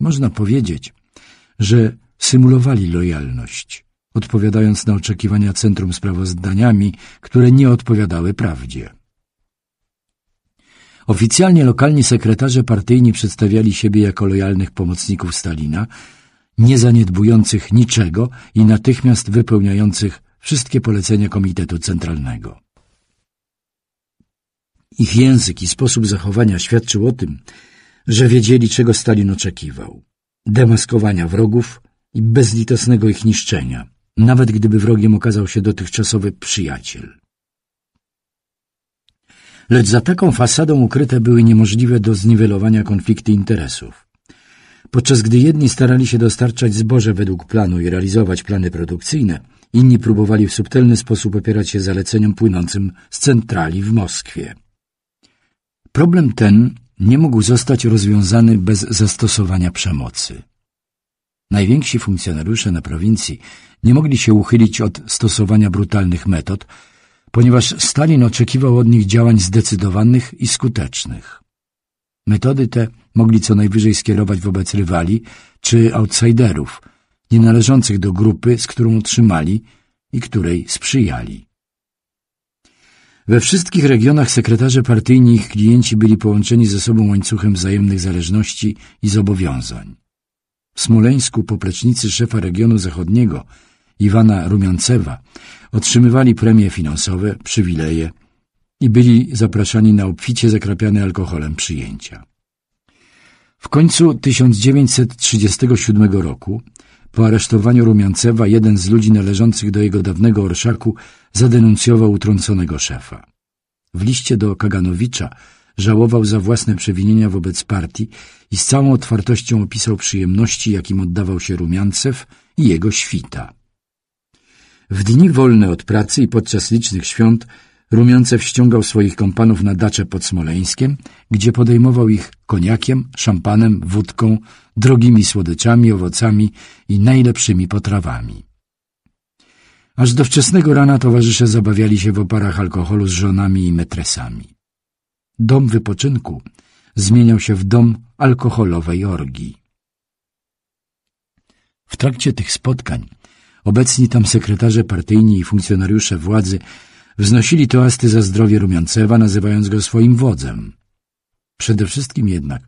Można powiedzieć, że symulowali lojalność, odpowiadając na oczekiwania centrum sprawozdaniami, które nie odpowiadały prawdzie. Oficjalnie lokalni sekretarze partyjni przedstawiali siebie jako lojalnych pomocników Stalina, nie zaniedbujących niczego i natychmiast wypełniających wszystkie polecenia Komitetu Centralnego. Ich język i sposób zachowania świadczył o tym, że wiedzieli, czego Stalin oczekiwał. Demaskowania wrogów i bezlitosnego ich niszczenia, nawet gdyby wrogiem okazał się dotychczasowy przyjaciel. Lecz za taką fasadą ukryte były niemożliwe do zniwelowania konflikty interesów. Podczas gdy jedni starali się dostarczać zboże według planu i realizować plany produkcyjne, inni próbowali w subtelny sposób opierać się zaleceniom płynącym z centrali w Moskwie. Problem ten nie mógł zostać rozwiązany bez zastosowania przemocy. Najwięksi funkcjonariusze na prowincji nie mogli się uchylić od stosowania brutalnych metod, ponieważ Stalin oczekiwał od nich działań zdecydowanych i skutecznych. Metody te mogli co najwyżej skierować wobec rywali czy outsiderów, nie należących do grupy, z którą trzymali i której sprzyjali. We wszystkich regionach sekretarze partyjni i ich klienci byli połączeni ze sobą łańcuchem wzajemnych zależności i zobowiązań. W Smoleńsku poplecznicy szefa regionu zachodniego Iwana Rumiancewa otrzymywali premie finansowe, przywileje i byli zapraszani na obficie zakrapiane alkoholem przyjęcia. W końcu 1937 roku po aresztowaniu Rumiancewa jeden z ludzi należących do jego dawnego orszaku zadenuncjował utrąconego szefa. W liście do Kaganowicza żałował za własne przewinienia wobec partii i z całą otwartością opisał przyjemności, jakim oddawał się Rumiancew i jego świta. W dni wolne od pracy i podczas licznych świąt Rumiancew ściągał swoich kompanów na dacze pod Smoleńskiem, gdzie podejmował ich koniakiem, szampanem, wódką, drogimi słodyczami, owocami i najlepszymi potrawami. Aż do wczesnego rana towarzysze zabawiali się w oparach alkoholu z żonami i metresami. Dom wypoczynku zmieniał się w dom alkoholowej orgii. W trakcie tych spotkań obecni tam sekretarze partyjni i funkcjonariusze władzy wznosili toasty za zdrowie Rumiancewa, nazywając go swoim wodzem. Przede wszystkim jednak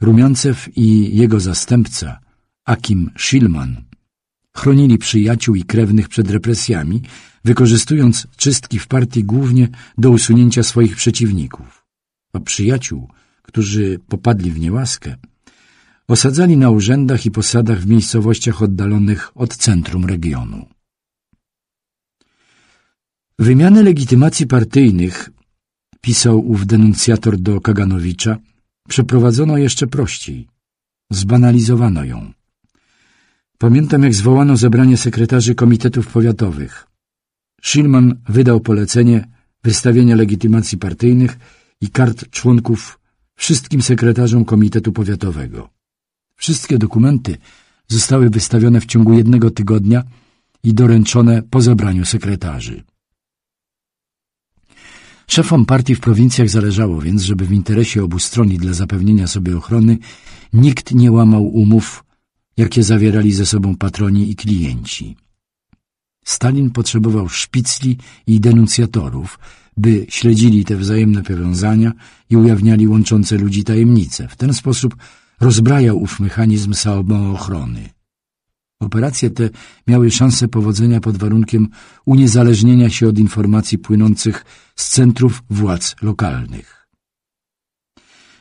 Rumiancew i jego zastępca, Akim Szilman, Chronili przyjaciół i krewnych przed represjami, wykorzystując czystki w partii głównie do usunięcia swoich przeciwników. A przyjaciół, którzy popadli w niełaskę, osadzali na urzędach i posadach w miejscowościach oddalonych od centrum regionu. Wymianę legitymacji partyjnych, pisał ów denuncjator do Kaganowicza, przeprowadzono jeszcze prościej. Zbanalizowano ją. Pamiętam, jak zwołano zebranie sekretarzy komitetów powiatowych. Schillman wydał polecenie wystawienia legitymacji partyjnych i kart członków wszystkim sekretarzom komitetu powiatowego. Wszystkie dokumenty zostały wystawione w ciągu jednego tygodnia i doręczone po zebraniu sekretarzy. Szefom partii w prowincjach zależało więc, żeby w interesie obu stron i dla zapewnienia sobie ochrony nikt nie łamał umów jakie zawierali ze sobą patroni i klienci. Stalin potrzebował szpicli i denuncjatorów, by śledzili te wzajemne powiązania i ujawniali łączące ludzi tajemnice. W ten sposób rozbrajał ów mechanizm samoochrony. Operacje te miały szansę powodzenia pod warunkiem uniezależnienia się od informacji płynących z centrów władz lokalnych.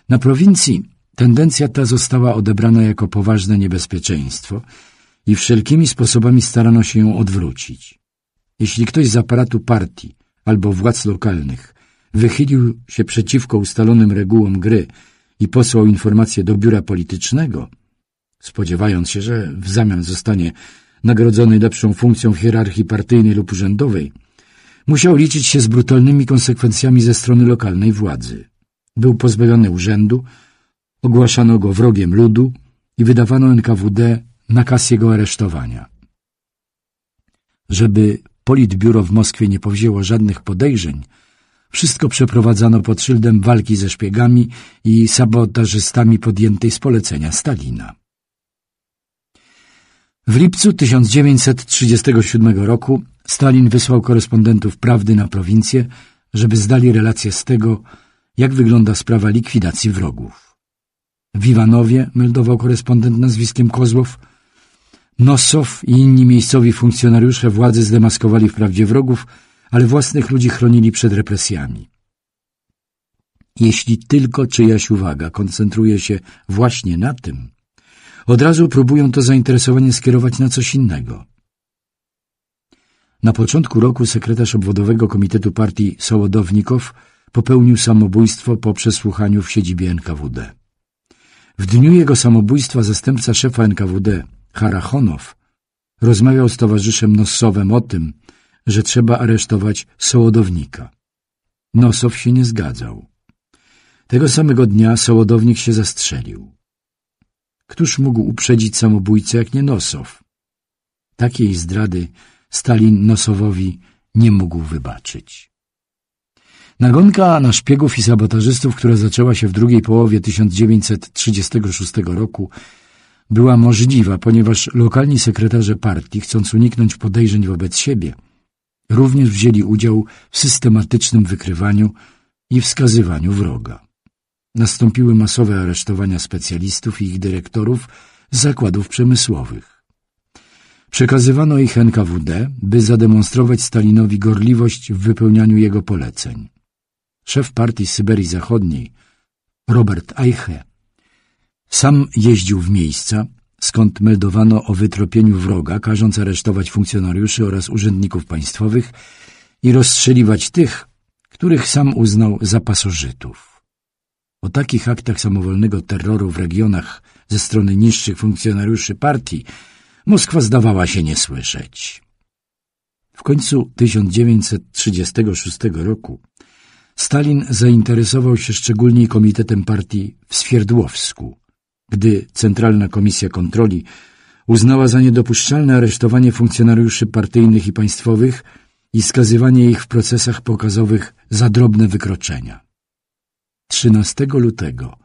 Na prowincji Tendencja ta została odebrana jako poważne niebezpieczeństwo i wszelkimi sposobami starano się ją odwrócić. Jeśli ktoś z aparatu partii albo władz lokalnych wychylił się przeciwko ustalonym regułom gry i posłał informację do biura politycznego, spodziewając się, że w zamian zostanie nagrodzony lepszą funkcją w hierarchii partyjnej lub urzędowej, musiał liczyć się z brutalnymi konsekwencjami ze strony lokalnej władzy. Był pozbawiony urzędu, Ogłaszano go wrogiem ludu i wydawano NKWD nakaz jego aresztowania. Żeby Politbiuro w Moskwie nie powzięło żadnych podejrzeń, wszystko przeprowadzano pod szyldem walki ze szpiegami i sabotażystami podjętej z polecenia Stalina. W lipcu 1937 roku Stalin wysłał korespondentów prawdy na prowincję, żeby zdali relację z tego, jak wygląda sprawa likwidacji wrogów. W Iwanowie meldował korespondent nazwiskiem Kozłow. Nosow i inni miejscowi funkcjonariusze władzy zdemaskowali wprawdzie wrogów, ale własnych ludzi chronili przed represjami. Jeśli tylko czyjaś uwaga koncentruje się właśnie na tym, od razu próbują to zainteresowanie skierować na coś innego. Na początku roku sekretarz obwodowego komitetu partii Sołodowników popełnił samobójstwo po przesłuchaniu w siedzibie NKWD. W dniu jego samobójstwa zastępca szefa NKWD, Harachonow, rozmawiał z towarzyszem Nosowem o tym, że trzeba aresztować sołodownika. Nosow się nie zgadzał. Tego samego dnia sołodownik się zastrzelił. Któż mógł uprzedzić samobójcę jak nie Nosow? Takiej zdrady Stalin Nosowowi nie mógł wybaczyć. Nagonka na szpiegów i sabotażystów, która zaczęła się w drugiej połowie 1936 roku, była możliwa, ponieważ lokalni sekretarze partii, chcąc uniknąć podejrzeń wobec siebie, również wzięli udział w systematycznym wykrywaniu i wskazywaniu wroga. Nastąpiły masowe aresztowania specjalistów i ich dyrektorów z zakładów przemysłowych. Przekazywano ich NKWD, by zademonstrować Stalinowi gorliwość w wypełnianiu jego poleceń. Szef partii Syberii Zachodniej, Robert Eiche, sam jeździł w miejsca, skąd meldowano o wytropieniu wroga, każąc aresztować funkcjonariuszy oraz urzędników państwowych i rozstrzeliwać tych, których sam uznał za pasożytów. O takich aktach samowolnego terroru w regionach ze strony niższych funkcjonariuszy partii Moskwa zdawała się nie słyszeć. W końcu 1936 roku Stalin zainteresował się szczególnie komitetem partii w Swierdłowsku, gdy Centralna Komisja Kontroli uznała za niedopuszczalne aresztowanie funkcjonariuszy partyjnych i państwowych i skazywanie ich w procesach pokazowych za drobne wykroczenia. 13 lutego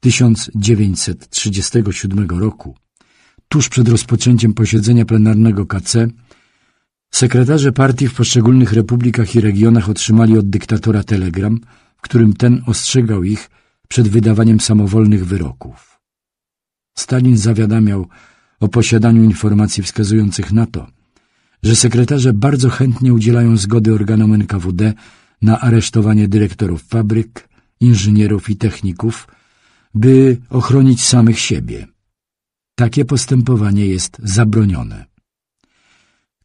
1937 roku, tuż przed rozpoczęciem posiedzenia plenarnego KC, Sekretarze partii w poszczególnych republikach i regionach otrzymali od dyktatora telegram, w którym ten ostrzegał ich przed wydawaniem samowolnych wyroków. Stalin zawiadamiał o posiadaniu informacji wskazujących na to, że sekretarze bardzo chętnie udzielają zgody organom NKWD na aresztowanie dyrektorów fabryk, inżynierów i techników, by ochronić samych siebie. Takie postępowanie jest zabronione.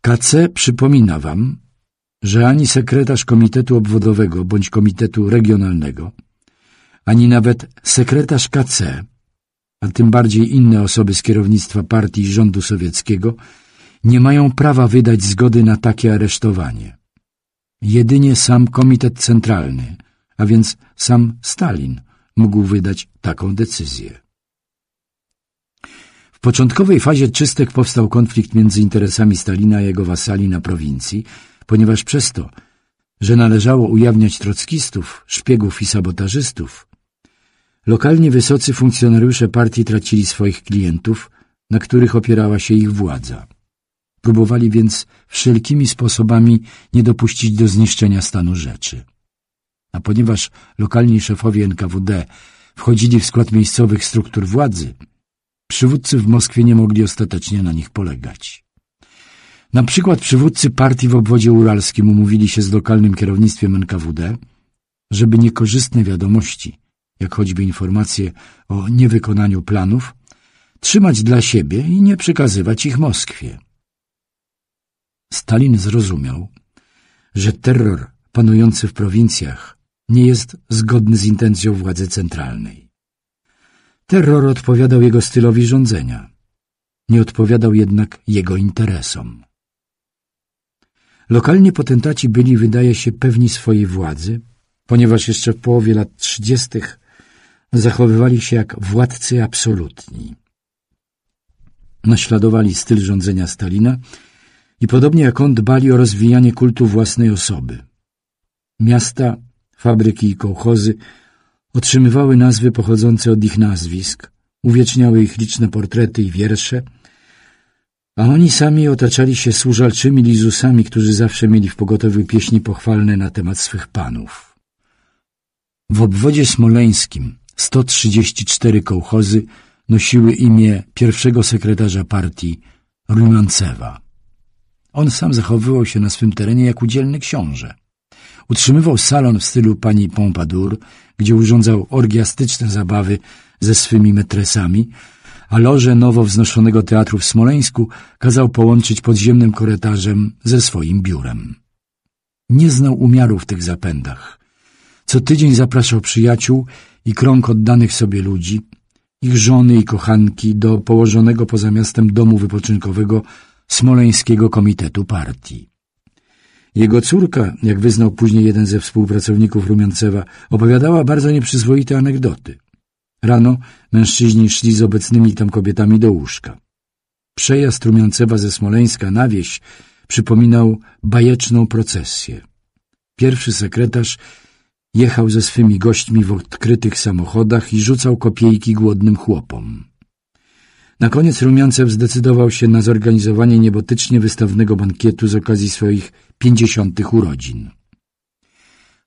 KC przypomina Wam, że ani sekretarz Komitetu Obwodowego bądź Komitetu Regionalnego, ani nawet sekretarz KC, a tym bardziej inne osoby z kierownictwa partii i rządu sowieckiego, nie mają prawa wydać zgody na takie aresztowanie. Jedynie sam Komitet Centralny, a więc sam Stalin, mógł wydać taką decyzję początkowej fazie czystek powstał konflikt między interesami Stalina i jego wasali na prowincji, ponieważ przez to, że należało ujawniać trockistów, szpiegów i sabotażystów, lokalnie wysocy funkcjonariusze partii tracili swoich klientów, na których opierała się ich władza. Próbowali więc wszelkimi sposobami nie dopuścić do zniszczenia stanu rzeczy. A ponieważ lokalni szefowie NKWD wchodzili w skład miejscowych struktur władzy, Przywódcy w Moskwie nie mogli ostatecznie na nich polegać. Na przykład przywódcy partii w obwodzie uralskim umówili się z lokalnym kierownictwem NKWD, żeby niekorzystne wiadomości, jak choćby informacje o niewykonaniu planów, trzymać dla siebie i nie przekazywać ich Moskwie. Stalin zrozumiał, że terror panujący w prowincjach nie jest zgodny z intencją władzy centralnej. Terror odpowiadał jego stylowi rządzenia. Nie odpowiadał jednak jego interesom. Lokalni potentaci byli, wydaje się, pewni swojej władzy, ponieważ jeszcze w połowie lat trzydziestych zachowywali się jak władcy absolutni. Naśladowali styl rządzenia Stalina i podobnie jak on dbali o rozwijanie kultu własnej osoby. Miasta, fabryki i kołchozy – otrzymywały nazwy pochodzące od ich nazwisk, uwieczniały ich liczne portrety i wiersze, a oni sami otaczali się służalczymi lizusami, którzy zawsze mieli w pogotowiu pieśni pochwalne na temat swych panów. W obwodzie smoleńskim 134 kołchozy nosiły imię pierwszego sekretarza partii Rumancewa. On sam zachowywał się na swym terenie jak udzielny książę. Utrzymywał salon w stylu pani Pompadour, gdzie urządzał orgiastyczne zabawy ze swymi metresami, a loże nowo wznoszonego teatru w Smoleńsku kazał połączyć podziemnym korytarzem ze swoim biurem. Nie znał umiaru w tych zapędach. Co tydzień zapraszał przyjaciół i krąg oddanych sobie ludzi, ich żony i kochanki do położonego poza miastem domu wypoczynkowego Smoleńskiego Komitetu Partii. Jego córka, jak wyznał później jeden ze współpracowników Rumiancewa, opowiadała bardzo nieprzyzwoite anegdoty. Rano mężczyźni szli z obecnymi tam kobietami do łóżka. Przejazd Rumiancewa ze Smoleńska na wieś przypominał bajeczną procesję. Pierwszy sekretarz jechał ze swymi gośćmi w odkrytych samochodach i rzucał kopiejki głodnym chłopom. Na koniec Rumiancew zdecydował się na zorganizowanie niebotycznie wystawnego bankietu z okazji swoich pięćdziesiątych urodzin.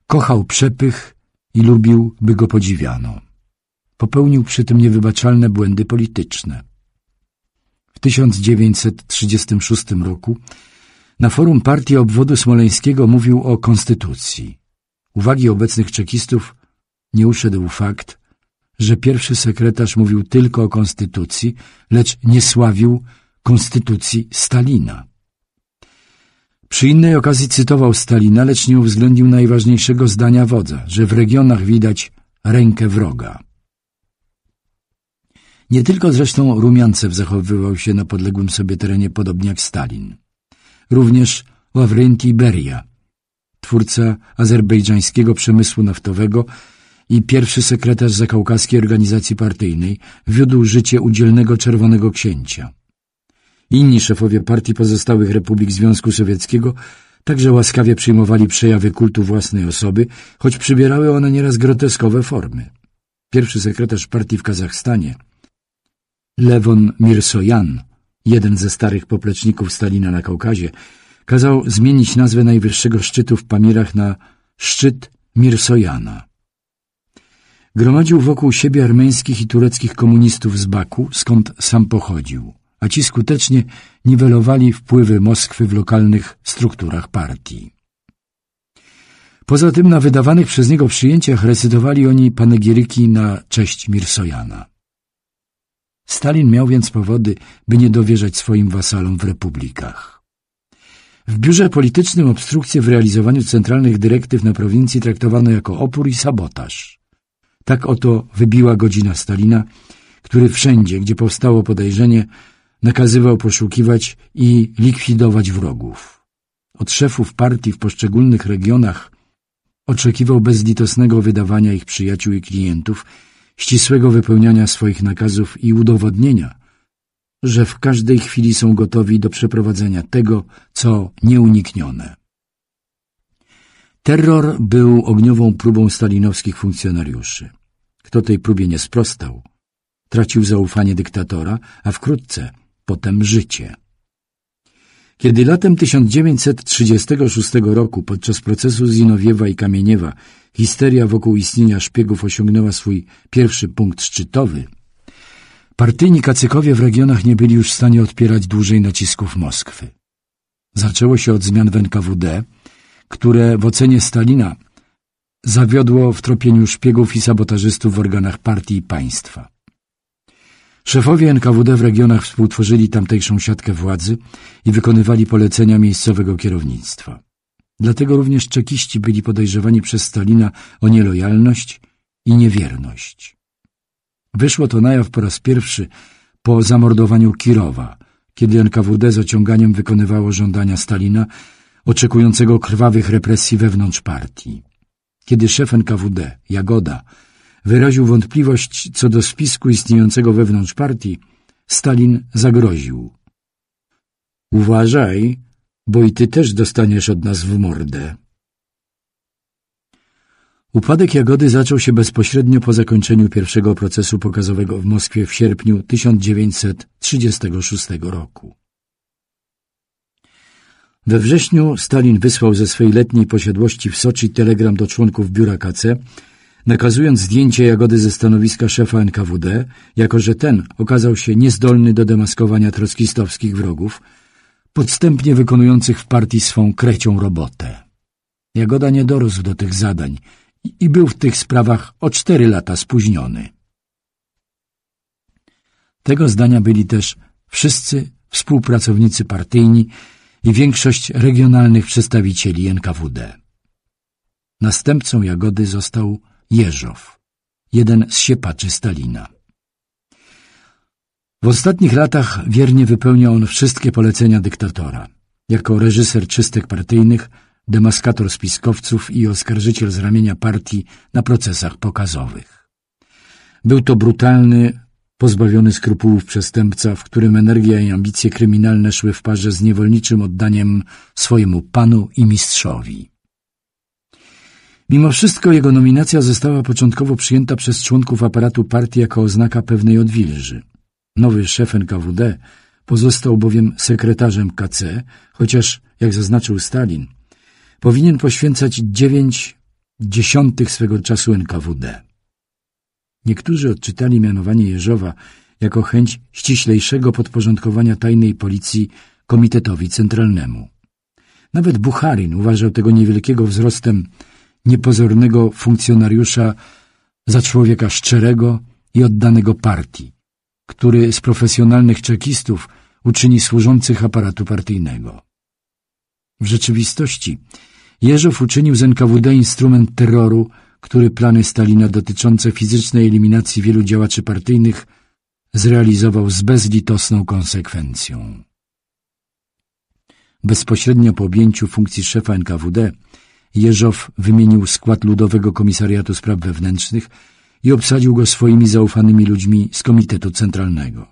Kochał przepych i lubił, by go podziwiano. Popełnił przy tym niewybaczalne błędy polityczne. W 1936 roku na forum partii obwodu smoleńskiego mówił o konstytucji. Uwagi obecnych czekistów nie uszedł fakt, że pierwszy sekretarz mówił tylko o konstytucji, lecz nie sławił konstytucji Stalina. Przy innej okazji cytował Stalina, lecz nie uwzględnił najważniejszego zdania wodza, że w regionach widać rękę wroga. Nie tylko zresztą Rumiancew zachowywał się na podległym sobie terenie podobnie jak Stalin. Również Ławrynti Beria, twórca azerbejdżańskiego przemysłu naftowego, i pierwszy sekretarz zakaukaskiej organizacji partyjnej wiódł życie udzielnego Czerwonego Księcia. Inni szefowie partii pozostałych republik Związku Sowieckiego także łaskawie przyjmowali przejawy kultu własnej osoby, choć przybierały one nieraz groteskowe formy. Pierwszy sekretarz partii w Kazachstanie, Lewon Mirsojan, jeden ze starych popleczników Stalina na Kaukazie, kazał zmienić nazwę najwyższego szczytu w Pamirach na szczyt Mirsojana. Gromadził wokół siebie armeńskich i tureckich komunistów z Baku, skąd sam pochodził, a ci skutecznie niwelowali wpływy Moskwy w lokalnych strukturach partii. Poza tym na wydawanych przez niego przyjęciach recytowali oni panegiryki na cześć Mirsojana. Stalin miał więc powody, by nie dowierzać swoim wasalom w republikach. W biurze politycznym obstrukcje w realizowaniu centralnych dyrektyw na prowincji traktowano jako opór i sabotaż. Tak oto wybiła godzina Stalina, który wszędzie, gdzie powstało podejrzenie, nakazywał poszukiwać i likwidować wrogów. Od szefów partii w poszczególnych regionach oczekiwał bezlitosnego wydawania ich przyjaciół i klientów, ścisłego wypełniania swoich nakazów i udowodnienia, że w każdej chwili są gotowi do przeprowadzenia tego, co nieuniknione. Terror był ogniową próbą stalinowskich funkcjonariuszy. Kto tej próbie nie sprostał, tracił zaufanie dyktatora, a wkrótce potem życie. Kiedy latem 1936 roku podczas procesu Zinowiewa i Kamieniewa histeria wokół istnienia szpiegów osiągnęła swój pierwszy punkt szczytowy, partyjni kacykowie w regionach nie byli już w stanie odpierać dłużej nacisków Moskwy. Zaczęło się od zmian w NKWD, które w ocenie Stalina zawiodło w tropieniu szpiegów i sabotażystów w organach partii i państwa. Szefowie NKWD w regionach współtworzyli tamtejszą siatkę władzy i wykonywali polecenia miejscowego kierownictwa. Dlatego również czekiści byli podejrzewani przez Stalina o nielojalność i niewierność. Wyszło to na jaw po raz pierwszy po zamordowaniu Kirowa, kiedy NKWD z ociąganiem wykonywało żądania Stalina oczekującego krwawych represji wewnątrz partii. Kiedy szef NKWD, Jagoda, wyraził wątpliwość co do spisku istniejącego wewnątrz partii, Stalin zagroził. Uważaj, bo i ty też dostaniesz od nas w mordę. Upadek Jagody zaczął się bezpośrednio po zakończeniu pierwszego procesu pokazowego w Moskwie w sierpniu 1936 roku. We wrześniu Stalin wysłał ze swej letniej posiadłości w Soczi telegram do członków biura KC, nakazując zdjęcie Jagody ze stanowiska szefa NKWD, jako że ten okazał się niezdolny do demaskowania trockistowskich wrogów, podstępnie wykonujących w partii swą krecią robotę. Jagoda nie dorósł do tych zadań i, i był w tych sprawach o cztery lata spóźniony. Tego zdania byli też wszyscy współpracownicy partyjni, i większość regionalnych przedstawicieli NKWD. Następcą Jagody został Jeżow, jeden z siepaczy Stalina. W ostatnich latach wiernie wypełniał on wszystkie polecenia dyktatora. Jako reżyser czystek partyjnych, demaskator spiskowców i oskarżyciel z ramienia partii na procesach pokazowych. Był to brutalny, Pozbawiony skrupułów przestępca, w którym energia i ambicje kryminalne szły w parze z niewolniczym oddaniem swojemu panu i mistrzowi. Mimo wszystko jego nominacja została początkowo przyjęta przez członków aparatu partii jako oznaka pewnej odwilży. Nowy szef NKWD pozostał bowiem sekretarzem KC, chociaż, jak zaznaczył Stalin, powinien poświęcać dziewięć dziesiątych swego czasu NKWD. Niektórzy odczytali mianowanie Jeżowa jako chęć ściślejszego podporządkowania tajnej policji Komitetowi Centralnemu. Nawet Bucharin uważał tego niewielkiego wzrostem niepozornego funkcjonariusza za człowieka szczerego i oddanego partii, który z profesjonalnych czekistów uczyni służących aparatu partyjnego. W rzeczywistości Jeżow uczynił z NKWD instrument terroru który plany Stalina dotyczące fizycznej eliminacji wielu działaczy partyjnych zrealizował z bezlitosną konsekwencją. Bezpośrednio po objęciu funkcji szefa NKWD Jeżow wymienił skład Ludowego Komisariatu Spraw Wewnętrznych i obsadził go swoimi zaufanymi ludźmi z Komitetu Centralnego.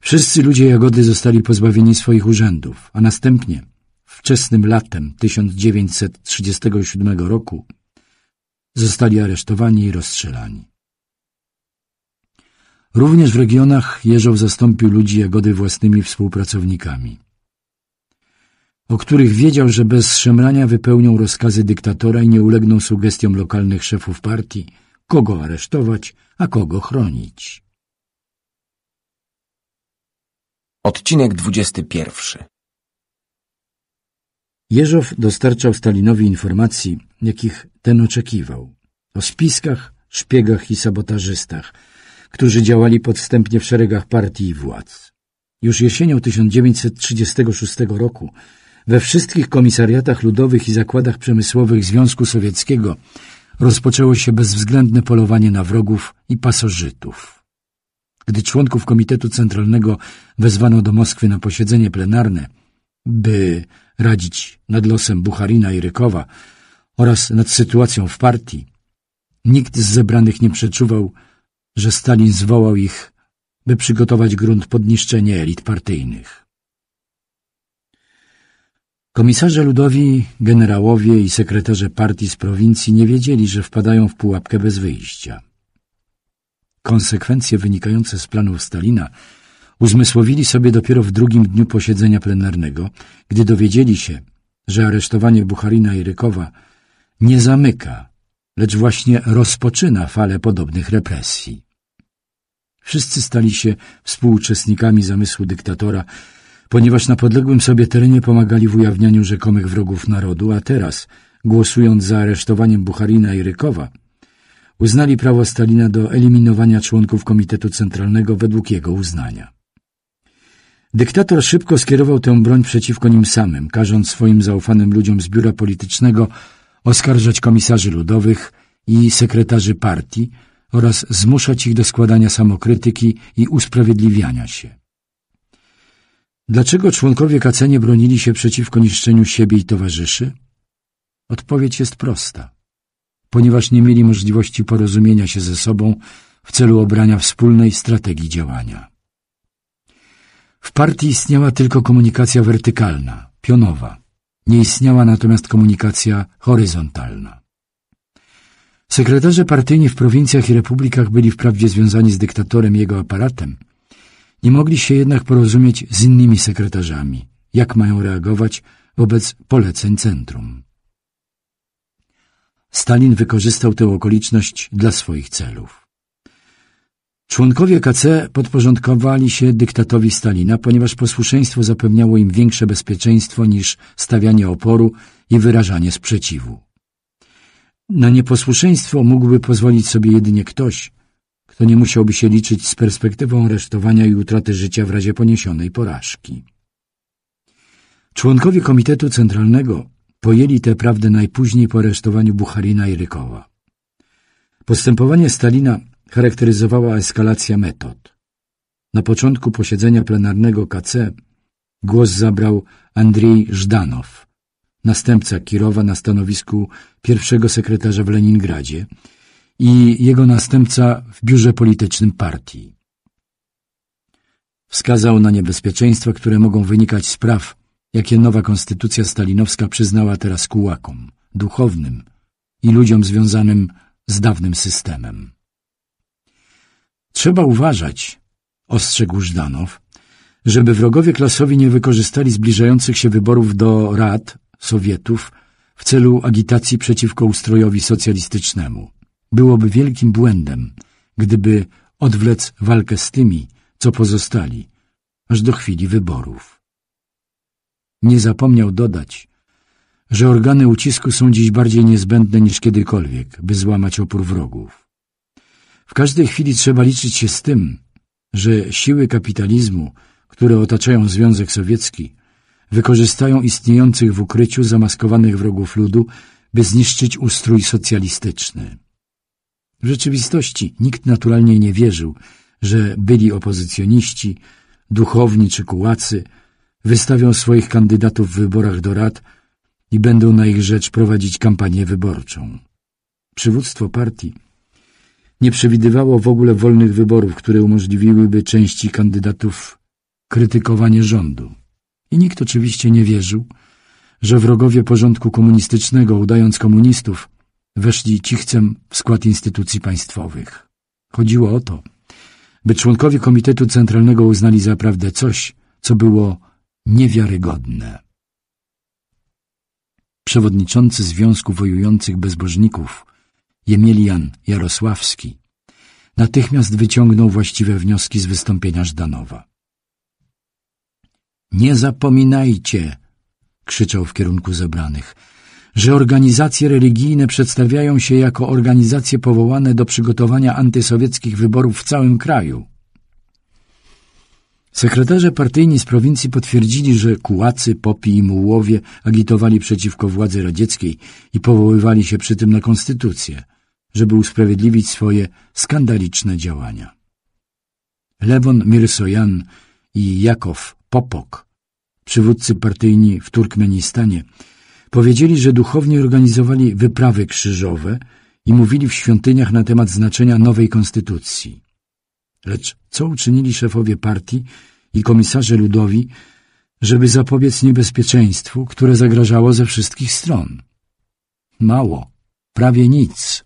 Wszyscy ludzie Jagody zostali pozbawieni swoich urzędów, a następnie, wczesnym latem 1937 roku, zostali aresztowani i rozstrzelani. Również w regionach Jeżow zastąpił ludzi Jagody własnymi współpracownikami, o których wiedział, że bez szemrania wypełnią rozkazy dyktatora i nie ulegną sugestiom lokalnych szefów partii, kogo aresztować, a kogo chronić. Odcinek 21 Jeżow dostarczał Stalinowi informacji, jakich ten oczekiwał. O spiskach, szpiegach i sabotażystach, którzy działali podstępnie w szeregach partii i władz. Już jesienią 1936 roku we wszystkich komisariatach ludowych i zakładach przemysłowych Związku Sowieckiego rozpoczęło się bezwzględne polowanie na wrogów i pasożytów. Gdy członków Komitetu Centralnego wezwano do Moskwy na posiedzenie plenarne – by radzić nad losem Bucharina i Rykowa oraz nad sytuacją w partii, nikt z zebranych nie przeczuwał, że Stalin zwołał ich, by przygotować grunt pod niszczenie elit partyjnych. Komisarze ludowi, generałowie i sekretarze partii z prowincji nie wiedzieli, że wpadają w pułapkę bez wyjścia. Konsekwencje wynikające z planów Stalina – uzmysłowili sobie dopiero w drugim dniu posiedzenia plenarnego, gdy dowiedzieli się, że aresztowanie Bucharina i Rykowa nie zamyka, lecz właśnie rozpoczyna falę podobnych represji. Wszyscy stali się współuczestnikami zamysłu dyktatora, ponieważ na podległym sobie terenie pomagali w ujawnianiu rzekomych wrogów narodu, a teraz, głosując za aresztowaniem Bucharina i Rykowa, uznali prawo Stalina do eliminowania członków Komitetu Centralnego według jego uznania. Dyktator szybko skierował tę broń przeciwko nim samym, każąc swoim zaufanym ludziom z biura politycznego oskarżać komisarzy ludowych i sekretarzy partii oraz zmuszać ich do składania samokrytyki i usprawiedliwiania się. Dlaczego członkowie Kacenie bronili się przeciwko niszczeniu siebie i towarzyszy? Odpowiedź jest prosta. Ponieważ nie mieli możliwości porozumienia się ze sobą w celu obrania wspólnej strategii działania. W partii istniała tylko komunikacja wertykalna, pionowa. Nie istniała natomiast komunikacja horyzontalna. Sekretarze partyjni w prowincjach i republikach byli wprawdzie związani z dyktatorem i jego aparatem, nie mogli się jednak porozumieć z innymi sekretarzami, jak mają reagować wobec poleceń centrum. Stalin wykorzystał tę okoliczność dla swoich celów. Członkowie KC podporządkowali się dyktatowi Stalina, ponieważ posłuszeństwo zapewniało im większe bezpieczeństwo niż stawianie oporu i wyrażanie sprzeciwu. Na nieposłuszeństwo mógłby pozwolić sobie jedynie ktoś, kto nie musiałby się liczyć z perspektywą aresztowania i utraty życia w razie poniesionej porażki. Członkowie Komitetu Centralnego pojęli tę prawdę najpóźniej po aresztowaniu Bucharina i Rykowa. Postępowanie Stalina charakteryzowała eskalacja metod. Na początku posiedzenia plenarnego KC głos zabrał Andrzej Żdanow, następca Kirowa na stanowisku pierwszego sekretarza w Leningradzie i jego następca w biurze politycznym partii. Wskazał na niebezpieczeństwa, które mogą wynikać z praw, jakie nowa konstytucja stalinowska przyznała teraz kułakom, duchownym i ludziom związanym z dawnym systemem. Trzeba uważać, ostrzegł Żdanow, żeby wrogowie klasowi nie wykorzystali zbliżających się wyborów do Rad Sowietów w celu agitacji przeciwko ustrojowi socjalistycznemu. Byłoby wielkim błędem, gdyby odwlec walkę z tymi, co pozostali, aż do chwili wyborów. Nie zapomniał dodać, że organy ucisku są dziś bardziej niezbędne niż kiedykolwiek, by złamać opór wrogów. W każdej chwili trzeba liczyć się z tym, że siły kapitalizmu, które otaczają Związek Sowiecki, wykorzystają istniejących w ukryciu zamaskowanych wrogów ludu, by zniszczyć ustrój socjalistyczny. W rzeczywistości nikt naturalnie nie wierzył, że byli opozycjoniści, duchowni czy kułacy wystawią swoich kandydatów w wyborach do rad i będą na ich rzecz prowadzić kampanię wyborczą. Przywództwo partii nie przewidywało w ogóle wolnych wyborów, które umożliwiłyby części kandydatów krytykowanie rządu. I nikt oczywiście nie wierzył, że wrogowie porządku komunistycznego, udając komunistów, weszli cichcem w skład instytucji państwowych. Chodziło o to, by członkowie Komitetu Centralnego uznali za prawdę coś, co było niewiarygodne. Przewodniczący Związku Wojujących Bezbożników Jemielian Jarosławski, natychmiast wyciągnął właściwe wnioski z wystąpienia Żdanowa. Nie zapominajcie, krzyczał w kierunku zebranych, że organizacje religijne przedstawiają się jako organizacje powołane do przygotowania antysowieckich wyborów w całym kraju. Sekretarze partyjni z prowincji potwierdzili, że kułacy, popi i mułowie agitowali przeciwko władzy radzieckiej i powoływali się przy tym na konstytucję usprawiedliwić swoje skandaliczne działania. Lewon Mirsojan i Jakow Popok, przywódcy partyjni w Turkmenistanie, powiedzieli, że duchowni organizowali wyprawy krzyżowe i mówili w świątyniach na temat znaczenia nowej konstytucji. Lecz co uczynili szefowie partii i komisarze ludowi, żeby zapobiec niebezpieczeństwu, które zagrażało ze wszystkich stron? Mało, prawie nic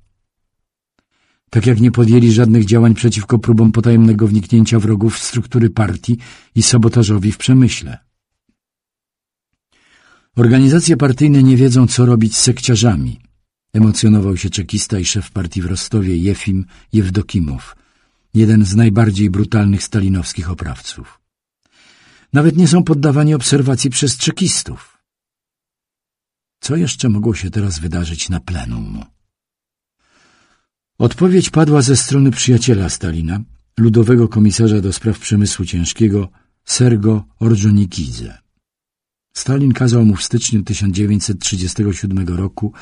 tak jak nie podjęli żadnych działań przeciwko próbom potajemnego wniknięcia wrogów w struktury partii i sabotażowi w przemyśle. Organizacje partyjne nie wiedzą, co robić z sekciarzami. Emocjonował się czekista i szef partii w Rostowie Jefim Jewdokimow, jeden z najbardziej brutalnych stalinowskich oprawców. Nawet nie są poddawani obserwacji przez czekistów. Co jeszcze mogło się teraz wydarzyć na plenum? Odpowiedź padła ze strony przyjaciela Stalina, ludowego komisarza do spraw przemysłu ciężkiego Sergo Orjonikidze. Stalin kazał mu w styczniu 1937 roku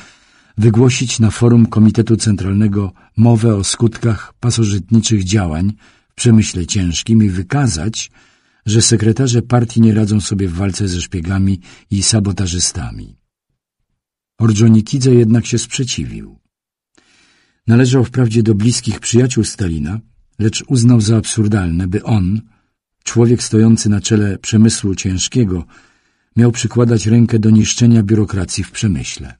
wygłosić na forum Komitetu Centralnego mowę o skutkach pasożytniczych działań w przemyśle ciężkim i wykazać, że sekretarze partii nie radzą sobie w walce ze szpiegami i sabotażystami. Orjonikidze jednak się sprzeciwił. Należał wprawdzie do bliskich przyjaciół Stalina, lecz uznał za absurdalne, by on, człowiek stojący na czele przemysłu ciężkiego, miał przykładać rękę do niszczenia biurokracji w przemyśle.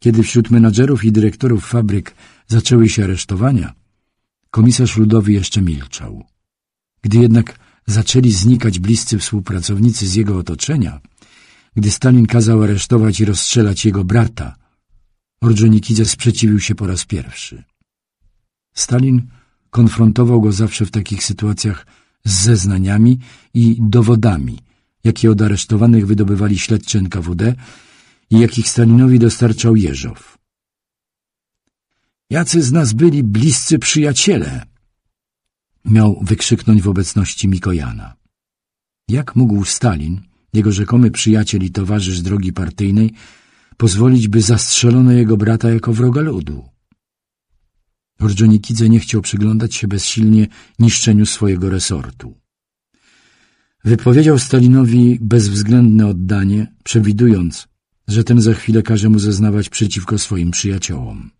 Kiedy wśród menadżerów i dyrektorów fabryk zaczęły się aresztowania, komisarz ludowy jeszcze milczał. Gdy jednak zaczęli znikać bliscy współpracownicy z jego otoczenia, gdy Stalin kazał aresztować i rozstrzelać jego brata – Ordżonikidze sprzeciwił się po raz pierwszy. Stalin konfrontował go zawsze w takich sytuacjach z zeznaniami i dowodami, jakie od aresztowanych wydobywali śledczy NKWD i jakich Stalinowi dostarczał Jeżow. Jacy z nas byli bliscy przyjaciele? Miał wykrzyknąć w obecności Mikojana. Jak mógł Stalin, jego rzekomy przyjaciel i towarzysz drogi partyjnej, pozwolić, by zastrzelono jego brata jako wroga ludu. Orjonikidze nie chciał przyglądać się bezsilnie niszczeniu swojego resortu. Wypowiedział Stalinowi bezwzględne oddanie, przewidując, że ten za chwilę każe mu zeznawać przeciwko swoim przyjaciołom.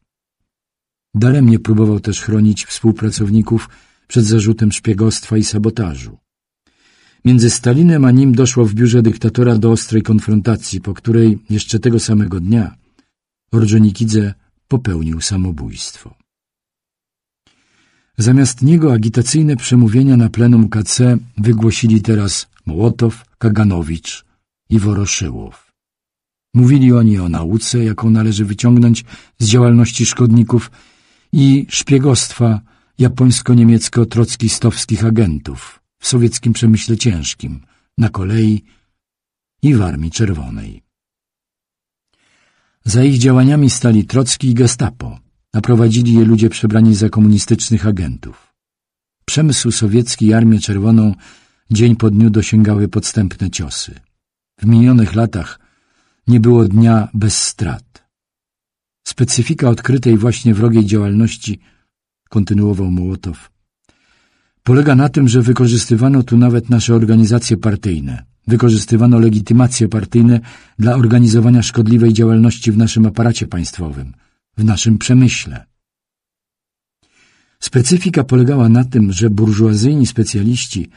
Daremnie próbował też chronić współpracowników przed zarzutem szpiegostwa i sabotażu. Między Stalinem a nim doszło w biurze dyktatora do ostrej konfrontacji, po której jeszcze tego samego dnia Orjonikidze popełnił samobójstwo. Zamiast niego agitacyjne przemówienia na plenum KC wygłosili teraz Mołotow, Kaganowicz i Woroszyłow. Mówili oni o nauce, jaką należy wyciągnąć z działalności szkodników i szpiegostwa japońsko-niemiecko-trockistowskich agentów – w sowieckim przemyśle ciężkim, na kolei i w Armii Czerwonej. Za ich działaniami stali Trocki i Gestapo, a prowadzili je ludzie przebrani za komunistycznych agentów. Przemysł sowiecki i Armię Czerwoną dzień po dniu dosięgały podstępne ciosy. W minionych latach nie było dnia bez strat. Specyfika odkrytej właśnie wrogiej działalności, kontynuował Mołotow, polega na tym, że wykorzystywano tu nawet nasze organizacje partyjne. Wykorzystywano legitymacje partyjne dla organizowania szkodliwej działalności w naszym aparacie państwowym, w naszym przemyśle. Specyfika polegała na tym, że burżuazyjni specjaliści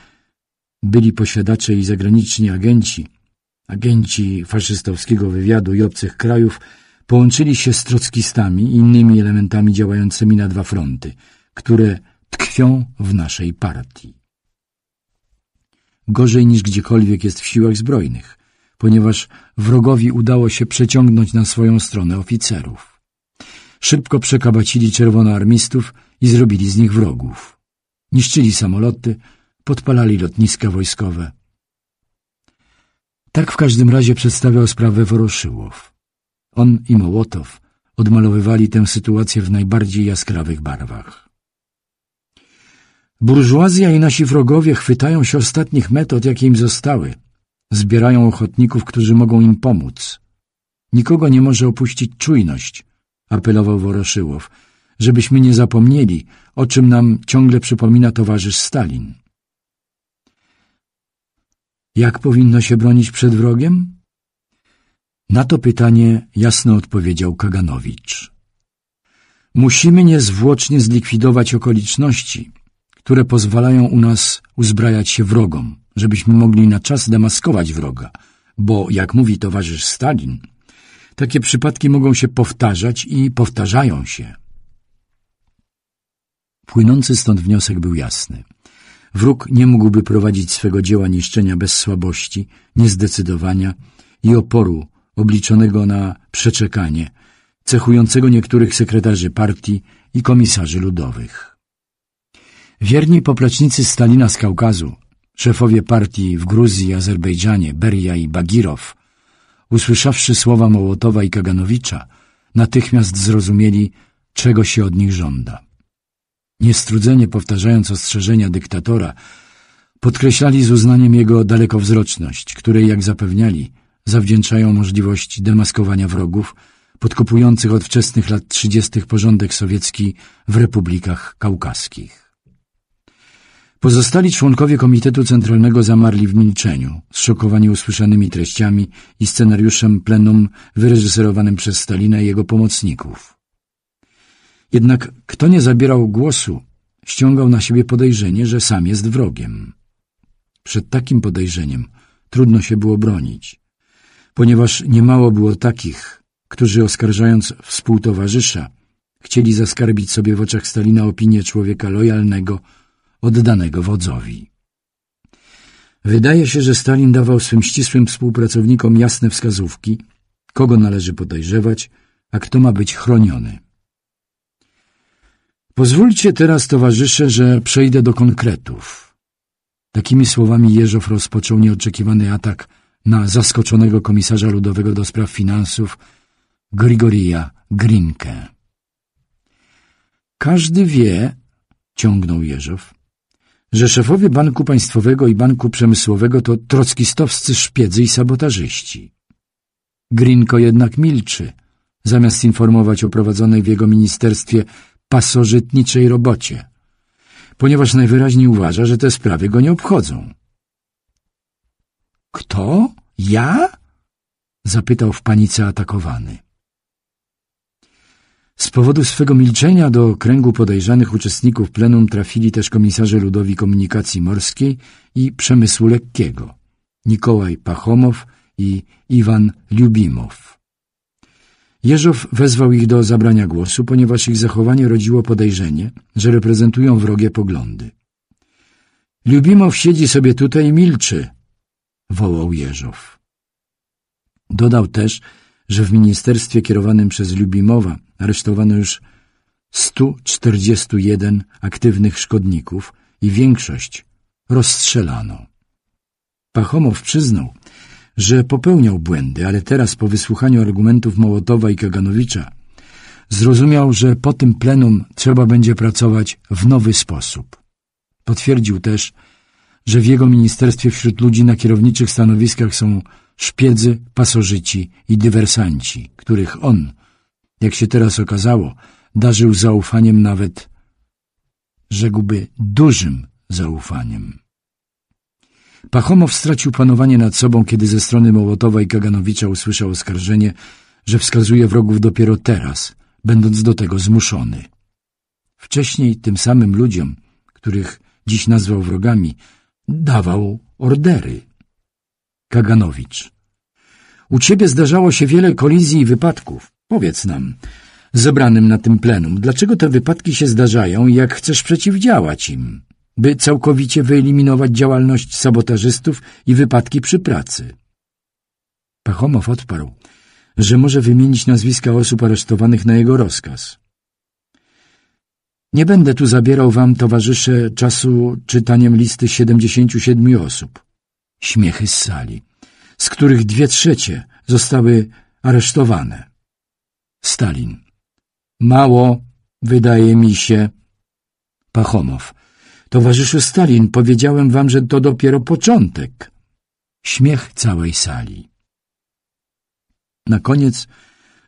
byli posiadacze i zagraniczni agenci, agenci faszystowskiego wywiadu i obcych krajów, połączyli się z trockistami i innymi elementami działającymi na dwa fronty, które tkwią w naszej partii. Gorzej niż gdziekolwiek jest w siłach zbrojnych, ponieważ wrogowi udało się przeciągnąć na swoją stronę oficerów. Szybko przekabacili czerwonoarmistów i zrobili z nich wrogów. Niszczyli samoloty, podpalali lotniska wojskowe. Tak w każdym razie przedstawiał sprawę Woroszyłow. On i Mołotow odmalowywali tę sytuację w najbardziej jaskrawych barwach. Burżuazja i nasi wrogowie chwytają się ostatnich metod, jakie im zostały. Zbierają ochotników, którzy mogą im pomóc. Nikogo nie może opuścić czujność, apelował Woroszyłow, żebyśmy nie zapomnieli, o czym nam ciągle przypomina towarzysz Stalin. Jak powinno się bronić przed wrogiem? Na to pytanie jasno odpowiedział Kaganowicz. Musimy niezwłocznie zlikwidować okoliczności – które pozwalają u nas uzbrajać się wrogom, żebyśmy mogli na czas demaskować wroga, bo, jak mówi towarzysz Stalin, takie przypadki mogą się powtarzać i powtarzają się. Płynący stąd wniosek był jasny. Wróg nie mógłby prowadzić swego dzieła niszczenia bez słabości, niezdecydowania i oporu obliczonego na przeczekanie, cechującego niektórych sekretarzy partii i komisarzy ludowych. Wierni poplecznicy Stalina z Kaukazu, szefowie partii w Gruzji i Azerbejdżanie, Beria i Bagirow, usłyszawszy słowa Mołotowa i Kaganowicza, natychmiast zrozumieli, czego się od nich żąda. Niestrudzenie powtarzając ostrzeżenia dyktatora, podkreślali z uznaniem jego dalekowzroczność, której, jak zapewniali, zawdzięczają możliwość demaskowania wrogów, podkopujących od wczesnych lat 30. porządek sowiecki w republikach kaukaskich. Pozostali członkowie Komitetu Centralnego zamarli w milczeniu, zszokowani usłyszanymi treściami i scenariuszem plenum wyreżyserowanym przez Stalina i jego pomocników. Jednak kto nie zabierał głosu, ściągał na siebie podejrzenie, że sam jest wrogiem. Przed takim podejrzeniem trudno się było bronić, ponieważ niemało było takich, którzy oskarżając współtowarzysza, chcieli zaskarbić sobie w oczach Stalina opinię człowieka lojalnego, oddanego wodzowi. Wydaje się, że Stalin dawał swym ścisłym współpracownikom jasne wskazówki, kogo należy podejrzewać, a kto ma być chroniony. Pozwólcie teraz, towarzysze, że przejdę do konkretów. Takimi słowami Jeżow rozpoczął nieoczekiwany atak na zaskoczonego komisarza ludowego do spraw finansów Grigoria Grinkę. Każdy wie, ciągnął Jeżow, że szefowie Banku Państwowego i Banku Przemysłowego to trockistowscy szpiedzy i sabotażyści. Grinko jednak milczy, zamiast informować o prowadzonej w jego ministerstwie pasożytniczej robocie, ponieważ najwyraźniej uważa, że te sprawy go nie obchodzą. — Kto? Ja? — zapytał w panice atakowany. — z powodu swego milczenia do kręgu podejrzanych uczestników plenum trafili też komisarze ludowi komunikacji morskiej i przemysłu lekkiego Nikołaj Pachomow i Iwan Liubimow. Jeżow wezwał ich do zabrania głosu, ponieważ ich zachowanie rodziło podejrzenie, że reprezentują wrogie poglądy. Liubimow siedzi sobie tutaj i milczy, wołał Jeżow. Dodał też, że w ministerstwie kierowanym przez Lubimowa aresztowano już 141 aktywnych szkodników i większość rozstrzelano. Pachomow przyznał, że popełniał błędy, ale teraz po wysłuchaniu argumentów Mołotowa i Kaganowicza zrozumiał, że po tym plenum trzeba będzie pracować w nowy sposób. Potwierdził też, że w jego ministerstwie wśród ludzi na kierowniczych stanowiskach są szpiedzy, pasożyci i dywersanci, których on, jak się teraz okazało, darzył zaufaniem nawet, rzekłby, dużym zaufaniem. Pachomow stracił panowanie nad sobą, kiedy ze strony Mołotowa i Kaganowicza usłyszał oskarżenie, że wskazuje wrogów dopiero teraz, będąc do tego zmuszony. Wcześniej tym samym ludziom, których dziś nazwał wrogami, dawał ordery – Kaganowicz. U ciebie zdarzało się wiele kolizji i wypadków. Powiedz nam, zebranym na tym plenum, dlaczego te wypadki się zdarzają i jak chcesz przeciwdziałać im, by całkowicie wyeliminować działalność sabotażystów i wypadki przy pracy? Pachomow odparł, że może wymienić nazwiska osób aresztowanych na jego rozkaz. Nie będę tu zabierał wam, towarzysze, czasu czytaniem listy 77 osób śmiechy z sali, z których dwie trzecie zostały aresztowane. Stalin. Mało, wydaje mi się. Pachomow. Towarzyszu Stalin, powiedziałem wam, że to dopiero początek. Śmiech całej sali. Na koniec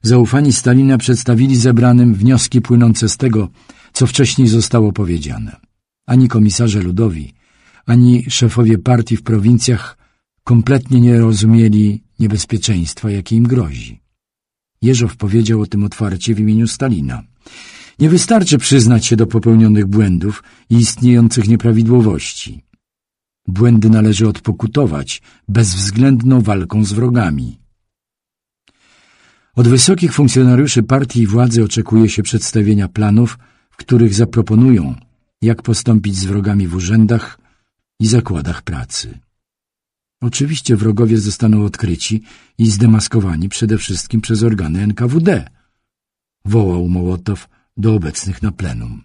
zaufani Stalina przedstawili zebranym wnioski płynące z tego, co wcześniej zostało powiedziane. Ani komisarze ludowi, ani szefowie partii w prowincjach kompletnie nie rozumieli niebezpieczeństwa, jakie im grozi. Jeżow powiedział o tym otwarcie w imieniu Stalina. Nie wystarczy przyznać się do popełnionych błędów i istniejących nieprawidłowości. Błędy należy odpokutować bezwzględną walką z wrogami. Od wysokich funkcjonariuszy partii i władzy oczekuje się przedstawienia planów, w których zaproponują, jak postąpić z wrogami w urzędach, i zakładach pracy. Oczywiście wrogowie zostaną odkryci i zdemaskowani przede wszystkim przez organy NKWD, wołał Mołotow do obecnych na plenum.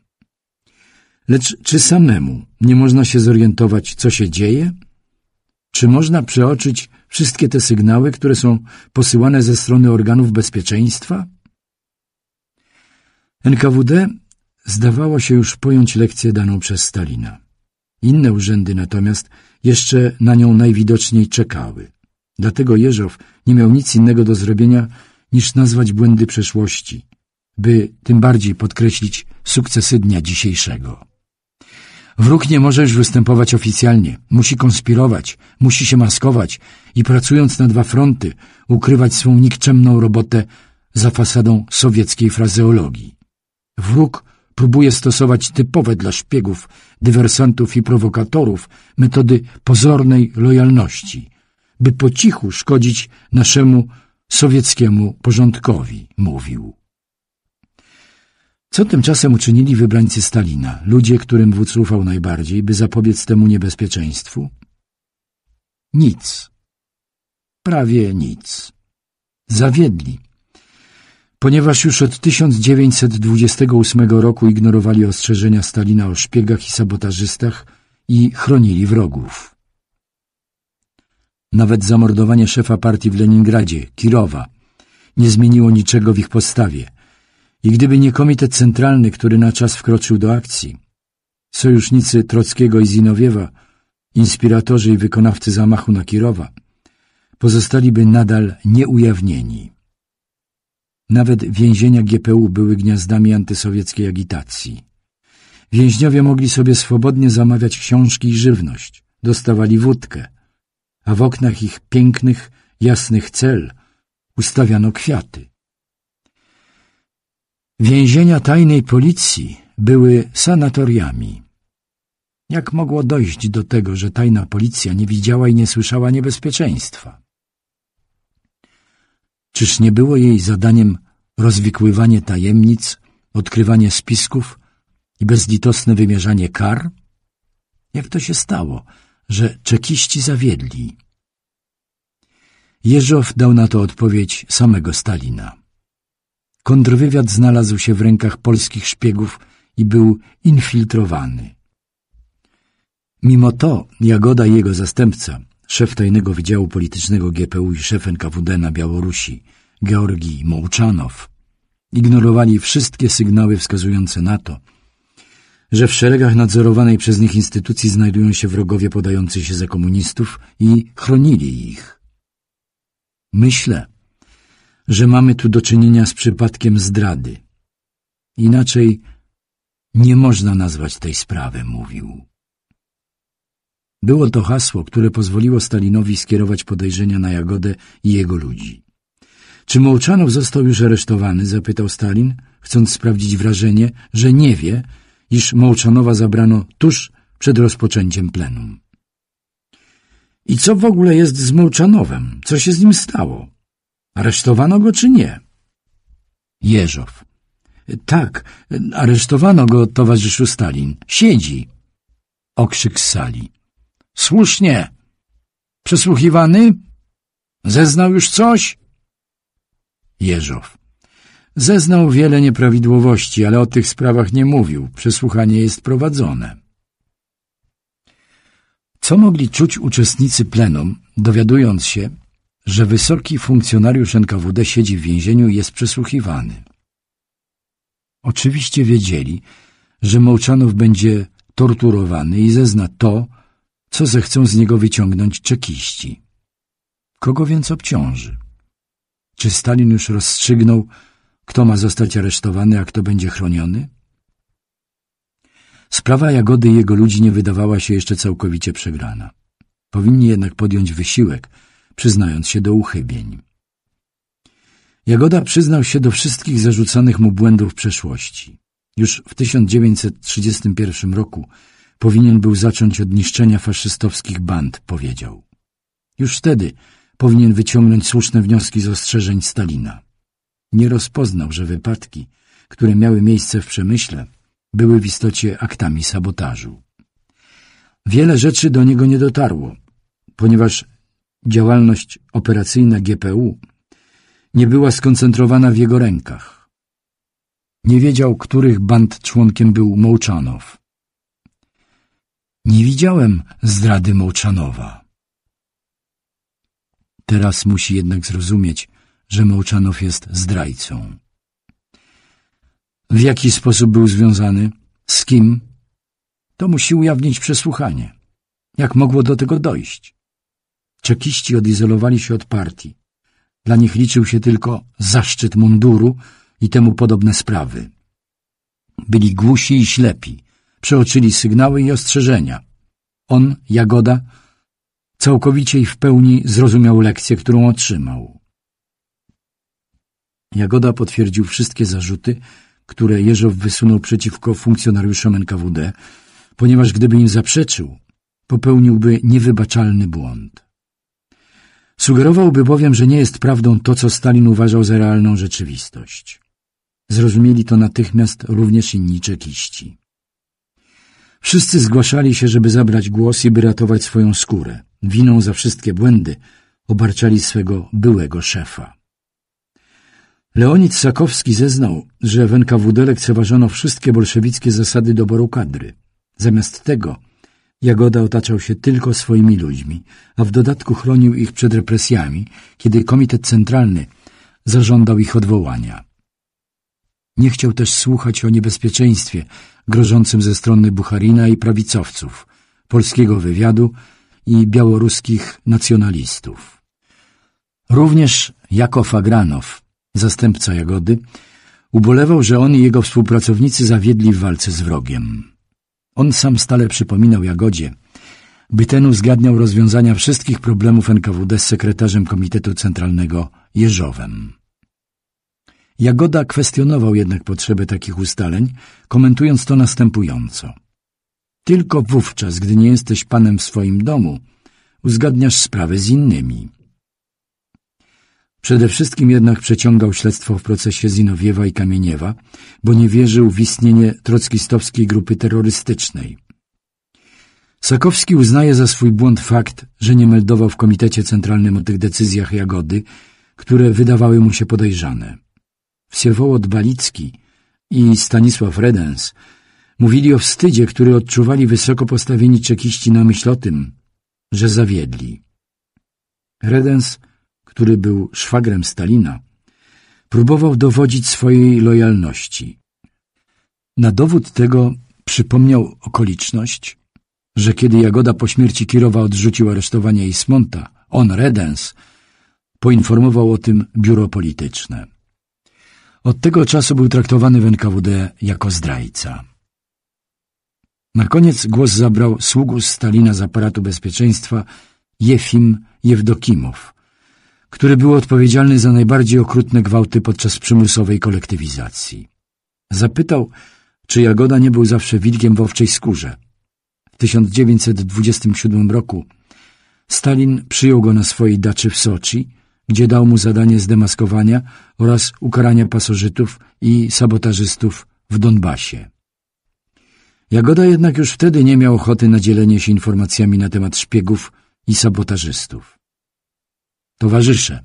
Lecz czy samemu nie można się zorientować, co się dzieje? Czy można przeoczyć wszystkie te sygnały, które są posyłane ze strony organów bezpieczeństwa? NKWD zdawało się już pojąć lekcję daną przez Stalina. Inne urzędy natomiast jeszcze na nią najwidoczniej czekały. Dlatego Jeżow nie miał nic innego do zrobienia niż nazwać błędy przeszłości, by tym bardziej podkreślić sukcesy dnia dzisiejszego. Wróg nie może już występować oficjalnie, musi konspirować, musi się maskować i pracując na dwa fronty ukrywać swą nikczemną robotę za fasadą sowieckiej frazeologii. Wróg próbuje stosować typowe dla szpiegów, dywersantów i prowokatorów metody pozornej lojalności, by po cichu szkodzić naszemu sowieckiemu porządkowi, mówił. Co tymczasem uczynili wybrańcy Stalina, ludzie, którym wódz ufał najbardziej, by zapobiec temu niebezpieczeństwu? Nic. Prawie nic. Zawiedli. Ponieważ już od 1928 roku ignorowali ostrzeżenia Stalina o szpiegach i sabotażystach i chronili wrogów. Nawet zamordowanie szefa partii w Leningradzie, Kirowa, nie zmieniło niczego w ich postawie. I gdyby nie komitet centralny, który na czas wkroczył do akcji, sojusznicy Trockiego i Zinowiewa, inspiratorzy i wykonawcy zamachu na Kirowa, pozostaliby nadal nieujawnieni. Nawet więzienia GPU były gniazdami antysowieckiej agitacji. Więźniowie mogli sobie swobodnie zamawiać książki i żywność, dostawali wódkę, a w oknach ich pięknych, jasnych cel ustawiano kwiaty. Więzienia tajnej policji były sanatoriami. Jak mogło dojść do tego, że tajna policja nie widziała i nie słyszała niebezpieczeństwa? Czyż nie było jej zadaniem rozwikływanie tajemnic, odkrywanie spisków i bezlitosne wymierzanie kar? Jak to się stało, że czekiści zawiedli? Jeżow dał na to odpowiedź samego Stalina. Kontrwywiad znalazł się w rękach polskich szpiegów i był infiltrowany. Mimo to Jagoda i jego zastępca Szef tajnego wydziału politycznego GPU i szef NKWD na Białorusi, Georgi Mołczanow, ignorowali wszystkie sygnały wskazujące na to, że w szeregach nadzorowanej przez nich instytucji znajdują się wrogowie podający się za komunistów i chronili ich. Myślę, że mamy tu do czynienia z przypadkiem zdrady. Inaczej nie można nazwać tej sprawy, mówił. Było to hasło, które pozwoliło Stalinowi skierować podejrzenia na Jagodę i jego ludzi. Czy Mołczanow został już aresztowany? zapytał Stalin, chcąc sprawdzić wrażenie, że nie wie, iż Mołczanowa zabrano tuż przed rozpoczęciem plenum. I co w ogóle jest z Mołczanowem? Co się z nim stało? Aresztowano go czy nie? Jeżow. Tak, aresztowano go, towarzyszu Stalin. Siedzi. Okrzyk z sali. Słusznie. Przesłuchiwany? Zeznał już coś? Jeżow. Zeznał wiele nieprawidłowości, ale o tych sprawach nie mówił. Przesłuchanie jest prowadzone. Co mogli czuć uczestnicy plenum, dowiadując się, że wysoki funkcjonariusz NKWD siedzi w więzieniu i jest przesłuchiwany? Oczywiście wiedzieli, że Mołczanów będzie torturowany i zezna to, co zechcą z niego wyciągnąć czekiści. Kogo więc obciąży? Czy Stalin już rozstrzygnął, kto ma zostać aresztowany, a kto będzie chroniony? Sprawa Jagody i jego ludzi nie wydawała się jeszcze całkowicie przegrana. Powinni jednak podjąć wysiłek, przyznając się do uchybień. Jagoda przyznał się do wszystkich zarzucanych mu błędów przeszłości. Już w 1931 roku powinien był zacząć od niszczenia faszystowskich band, powiedział. Już wtedy powinien wyciągnąć słuszne wnioski z ostrzeżeń Stalina. Nie rozpoznał, że wypadki, które miały miejsce w przemyśle, były w istocie aktami sabotażu. Wiele rzeczy do niego nie dotarło, ponieważ działalność operacyjna GPU nie była skoncentrowana w jego rękach. Nie wiedział, których band członkiem był Mołczanow. Nie widziałem zdrady Mołczanowa. Teraz musi jednak zrozumieć, że Mołczanow jest zdrajcą. W jaki sposób był związany? Z kim? To musi ujawnić przesłuchanie. Jak mogło do tego dojść? Czekiści odizolowali się od partii. Dla nich liczył się tylko zaszczyt munduru i temu podobne sprawy. Byli głusi i ślepi przeoczyli sygnały i ostrzeżenia. On, Jagoda, całkowicie i w pełni zrozumiał lekcję, którą otrzymał. Jagoda potwierdził wszystkie zarzuty, które Jeżow wysunął przeciwko funkcjonariuszom NKWD, ponieważ gdyby im zaprzeczył, popełniłby niewybaczalny błąd. Sugerowałby bowiem, że nie jest prawdą to, co Stalin uważał za realną rzeczywistość. Zrozumieli to natychmiast również inni czekiści. Wszyscy zgłaszali się, żeby zabrać głos i by ratować swoją skórę. Winą za wszystkie błędy obarczali swego byłego szefa. Leonid Sakowski zeznał, że w NKWD lekceważono wszystkie bolszewickie zasady doboru kadry. Zamiast tego Jagoda otaczał się tylko swoimi ludźmi, a w dodatku chronił ich przed represjami, kiedy Komitet Centralny zażądał ich odwołania. Nie chciał też słuchać o niebezpieczeństwie grożącym ze strony Bucharina i prawicowców, polskiego wywiadu i białoruskich nacjonalistów. Również Jakow Agranow, zastępca Jagody, ubolewał, że on i jego współpracownicy zawiedli w walce z wrogiem. On sam stale przypominał Jagodzie, by ten uzgadniał rozwiązania wszystkich problemów NKWD z sekretarzem Komitetu Centralnego Jeżowem. Jagoda kwestionował jednak potrzebę takich ustaleń, komentując to następująco. Tylko wówczas, gdy nie jesteś panem w swoim domu, uzgadniasz sprawy z innymi. Przede wszystkim jednak przeciągał śledztwo w procesie Zinowiewa i Kamieniewa, bo nie wierzył w istnienie trockistowskiej grupy terrorystycznej. Sakowski uznaje za swój błąd fakt, że nie meldował w Komitecie Centralnym o tych decyzjach Jagody, które wydawały mu się podejrzane. Wsiewołod Balicki i Stanisław Redens mówili o wstydzie, który odczuwali wysoko postawieni czekiści na myśl o tym, że zawiedli. Redens, który był szwagrem Stalina, próbował dowodzić swojej lojalności. Na dowód tego przypomniał okoliczność, że kiedy Jagoda po śmierci Kirowa odrzucił aresztowanie Ismonta, on, Redens, poinformował o tym biuro polityczne. Od tego czasu był traktowany w NKWD jako zdrajca. Na koniec głos zabrał sługu Stalina z aparatu bezpieczeństwa Jefim Jewdokimow, który był odpowiedzialny za najbardziej okrutne gwałty podczas przymusowej kolektywizacji. Zapytał, czy Jagoda nie był zawsze wilkiem w owczej skórze. W 1927 roku Stalin przyjął go na swojej daczy w Soczi gdzie dał mu zadanie zdemaskowania oraz ukarania pasożytów i sabotażystów w Donbasie. Jagoda jednak już wtedy nie miał ochoty na dzielenie się informacjami na temat szpiegów i sabotażystów. Towarzysze,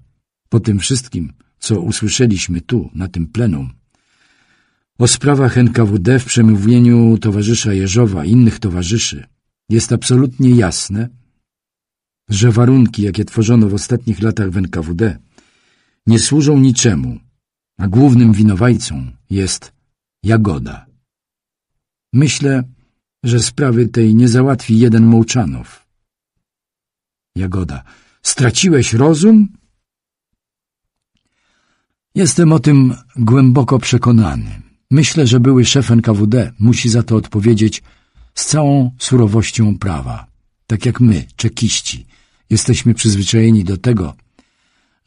po tym wszystkim, co usłyszeliśmy tu, na tym plenum, o sprawach NKWD w przemówieniu towarzysza Jeżowa i innych towarzyszy jest absolutnie jasne, że warunki, jakie tworzono w ostatnich latach w NKWD, nie służą niczemu, a głównym winowajcą jest Jagoda. Myślę, że sprawy tej nie załatwi jeden Mołczanow. Jagoda. Straciłeś rozum? Jestem o tym głęboko przekonany. Myślę, że były szef NKWD musi za to odpowiedzieć z całą surowością prawa, tak jak my, czekiści, Jesteśmy przyzwyczajeni do tego,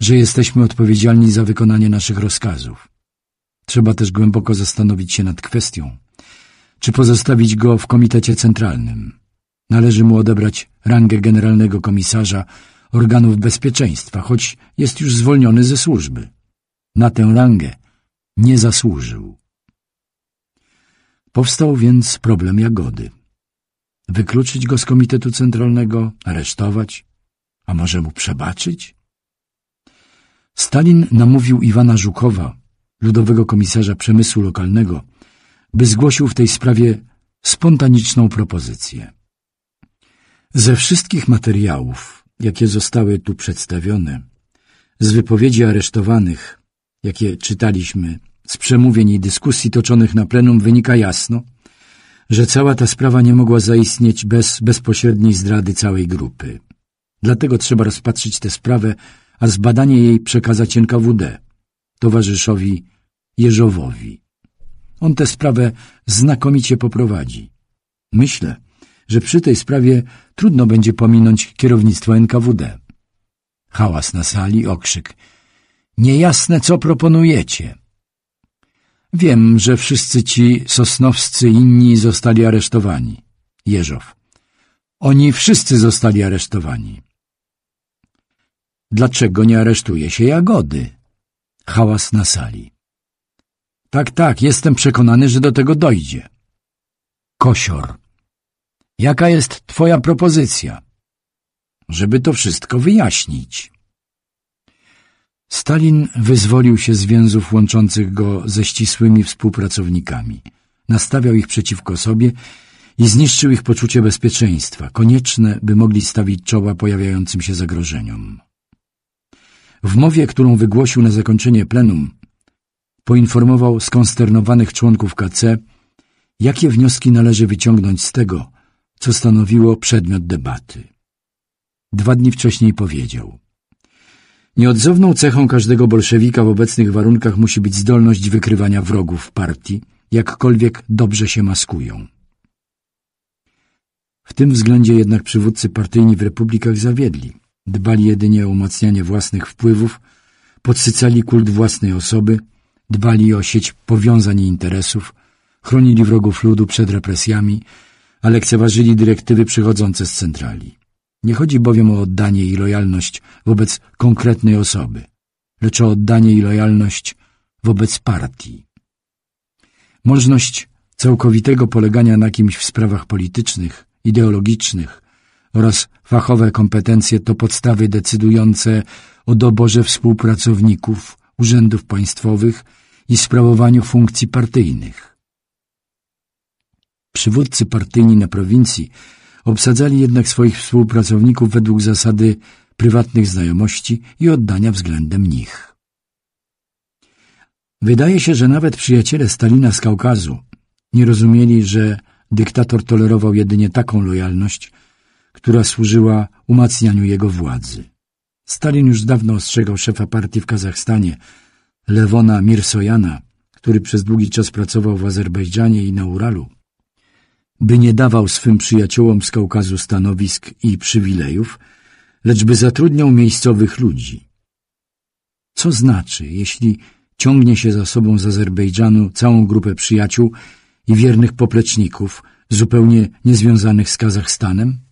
że jesteśmy odpowiedzialni za wykonanie naszych rozkazów. Trzeba też głęboko zastanowić się nad kwestią, czy pozostawić go w Komitecie Centralnym. Należy mu odebrać rangę generalnego komisarza organów bezpieczeństwa, choć jest już zwolniony ze służby. Na tę rangę nie zasłużył. Powstał więc problem Jagody. Wykluczyć go z Komitetu Centralnego, aresztować, a może mu przebaczyć? Stalin namówił Iwana Żukowa, ludowego komisarza przemysłu lokalnego, by zgłosił w tej sprawie spontaniczną propozycję. Ze wszystkich materiałów, jakie zostały tu przedstawione, z wypowiedzi aresztowanych, jakie czytaliśmy, z przemówień i dyskusji toczonych na plenum wynika jasno, że cała ta sprawa nie mogła zaistnieć bez bezpośredniej zdrady całej grupy. Dlatego trzeba rozpatrzyć tę sprawę, a zbadanie jej przekazać NKWD, towarzyszowi Jeżowowi. On tę sprawę znakomicie poprowadzi. Myślę, że przy tej sprawie trudno będzie pominąć kierownictwo NKWD. Hałas na sali, okrzyk. Niejasne, co proponujecie. Wiem, że wszyscy ci sosnowscy inni zostali aresztowani. Jeżow. Oni wszyscy zostali aresztowani dlaczego nie aresztuje się Jagody? Hałas na sali. Tak, tak, jestem przekonany, że do tego dojdzie. Kosior. Jaka jest twoja propozycja? Żeby to wszystko wyjaśnić. Stalin wyzwolił się z więzów łączących go ze ścisłymi współpracownikami. Nastawiał ich przeciwko sobie i zniszczył ich poczucie bezpieczeństwa, konieczne, by mogli stawić czoła pojawiającym się zagrożeniom. W mowie, którą wygłosił na zakończenie plenum, poinformował skonsternowanych członków KC, jakie wnioski należy wyciągnąć z tego, co stanowiło przedmiot debaty. Dwa dni wcześniej powiedział Nieodzowną cechą każdego bolszewika w obecnych warunkach musi być zdolność wykrywania wrogów partii, jakkolwiek dobrze się maskują. W tym względzie jednak przywódcy partyjni w republikach zawiedli – dbali jedynie o umacnianie własnych wpływów, podsycali kult własnej osoby, dbali o sieć powiązań i interesów, chronili wrogów ludu przed represjami, a lekceważyli dyrektywy przychodzące z centrali. Nie chodzi bowiem o oddanie i lojalność wobec konkretnej osoby, lecz o oddanie i lojalność wobec partii. Możność całkowitego polegania na kimś w sprawach politycznych, ideologicznych, oraz fachowe kompetencje to podstawy decydujące o doborze współpracowników urzędów państwowych i sprawowaniu funkcji partyjnych. Przywódcy partyjni na prowincji obsadzali jednak swoich współpracowników według zasady prywatnych znajomości i oddania względem nich. Wydaje się, że nawet przyjaciele Stalina z Kaukazu nie rozumieli, że dyktator tolerował jedynie taką lojalność, która służyła umacnianiu jego władzy. Stalin już dawno ostrzegał szefa partii w Kazachstanie, Lewona Mirsojana, który przez długi czas pracował w Azerbejdżanie i na Uralu, by nie dawał swym przyjaciołom z Kaukazu stanowisk i przywilejów, lecz by zatrudniał miejscowych ludzi. Co znaczy, jeśli ciągnie się za sobą z Azerbejdżanu całą grupę przyjaciół i wiernych popleczników, zupełnie niezwiązanych z Kazachstanem?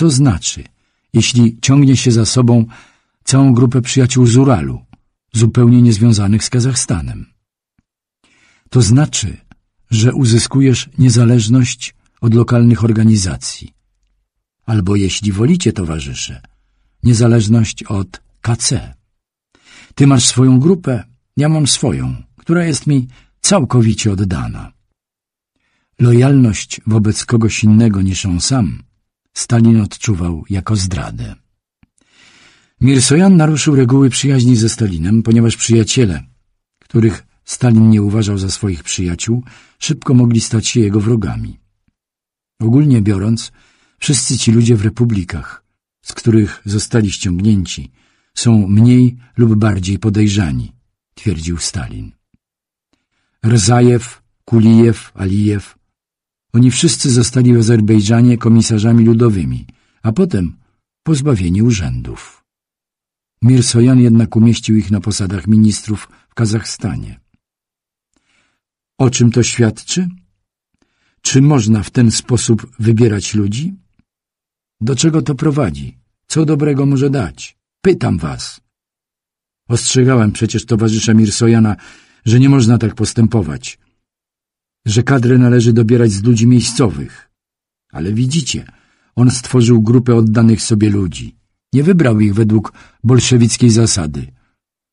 Co znaczy, jeśli ciągnie się za sobą całą grupę przyjaciół z Uralu, zupełnie niezwiązanych z Kazachstanem? To znaczy, że uzyskujesz niezależność od lokalnych organizacji. Albo, jeśli wolicie, towarzysze, niezależność od KC. Ty masz swoją grupę, ja mam swoją, która jest mi całkowicie oddana. Lojalność wobec kogoś innego niż on sam Stalin odczuwał jako zdradę. Mirsojan naruszył reguły przyjaźni ze Stalinem, ponieważ przyjaciele, których Stalin nie uważał za swoich przyjaciół, szybko mogli stać się jego wrogami. Ogólnie biorąc, wszyscy ci ludzie w republikach, z których zostali ściągnięci, są mniej lub bardziej podejrzani, twierdził Stalin. Rzajew, Kulijew, Alijew oni wszyscy zostali w Azerbejdżanie komisarzami ludowymi, a potem pozbawieni urzędów. Mirsojan jednak umieścił ich na posadach ministrów w Kazachstanie. O czym to świadczy? Czy można w ten sposób wybierać ludzi? Do czego to prowadzi? Co dobrego może dać? Pytam was. Ostrzegałem przecież towarzysza Mirsojana, że nie można tak postępować – że kadrę należy dobierać z ludzi miejscowych. Ale widzicie, on stworzył grupę oddanych sobie ludzi. Nie wybrał ich według bolszewickiej zasady.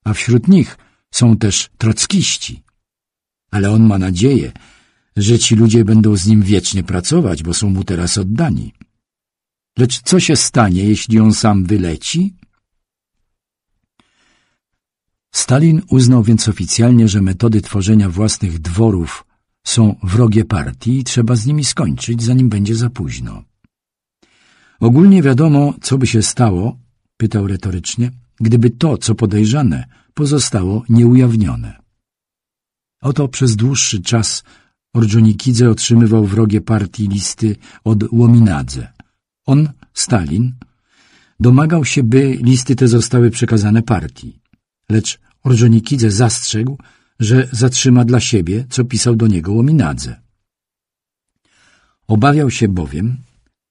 A wśród nich są też trockiści. Ale on ma nadzieję, że ci ludzie będą z nim wiecznie pracować, bo są mu teraz oddani. Lecz co się stanie, jeśli on sam wyleci? Stalin uznał więc oficjalnie, że metody tworzenia własnych dworów są wrogie partii i trzeba z nimi skończyć, zanim będzie za późno. Ogólnie wiadomo, co by się stało, pytał retorycznie, gdyby to, co podejrzane, pozostało nieujawnione. Oto przez dłuższy czas Orjonikidze otrzymywał wrogie partii listy od Łominadze. On, Stalin, domagał się, by listy te zostały przekazane partii. Lecz Orjonikidze zastrzegł, że zatrzyma dla siebie, co pisał do niego Łominadze. Obawiał się bowiem,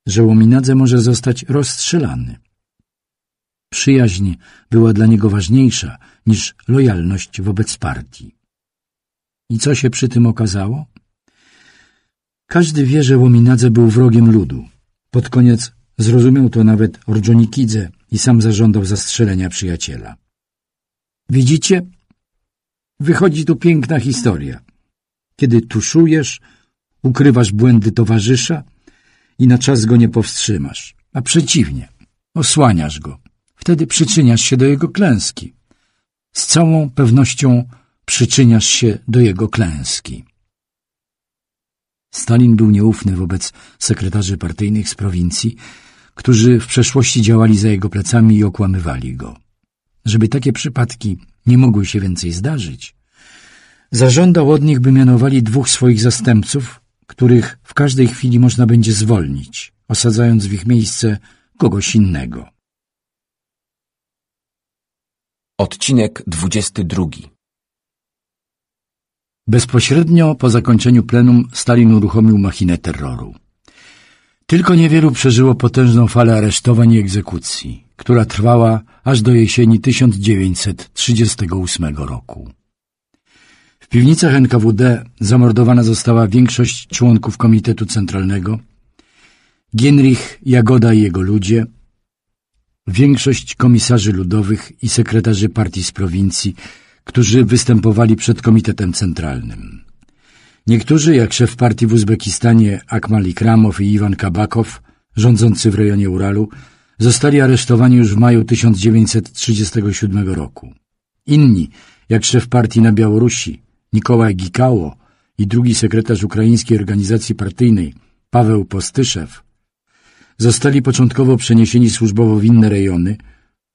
że Łominadze może zostać rozstrzelany. Przyjaźń była dla niego ważniejsza niż lojalność wobec partii. I co się przy tym okazało? Każdy wie, że Łominadze był wrogiem ludu. Pod koniec zrozumiał to nawet Ordżonikidze i sam zażądał zastrzelenia przyjaciela. Widzicie, Wychodzi tu piękna historia. Kiedy tuszujesz, ukrywasz błędy towarzysza i na czas go nie powstrzymasz, a przeciwnie, osłaniasz go. Wtedy przyczyniasz się do jego klęski. Z całą pewnością przyczyniasz się do jego klęski. Stalin był nieufny wobec sekretarzy partyjnych z prowincji, którzy w przeszłości działali za jego plecami i okłamywali go. Żeby takie przypadki nie mogły się więcej zdarzyć, zażądał od nich, by mianowali dwóch swoich zastępców, których w każdej chwili można będzie zwolnić, osadzając w ich miejsce kogoś innego. Odcinek 22 Bezpośrednio po zakończeniu plenum Stalin uruchomił machinę terroru. Tylko niewielu przeżyło potężną falę aresztowań i egzekucji, która trwała aż do jesieni 1938 roku. W piwnicach NKWD zamordowana została większość członków Komitetu Centralnego, Gienrich Jagoda i jego ludzie, większość komisarzy ludowych i sekretarzy partii z prowincji, którzy występowali przed Komitetem Centralnym. Niektórzy, jak szef partii w Uzbekistanie Akmal Ikramow i Iwan Kabakow, rządzący w rejonie Uralu, zostali aresztowani już w maju 1937 roku. Inni, jak szef partii na Białorusi Nikołaj Gikało i drugi sekretarz ukraińskiej organizacji partyjnej Paweł Postyszew, zostali początkowo przeniesieni służbowo w inne rejony,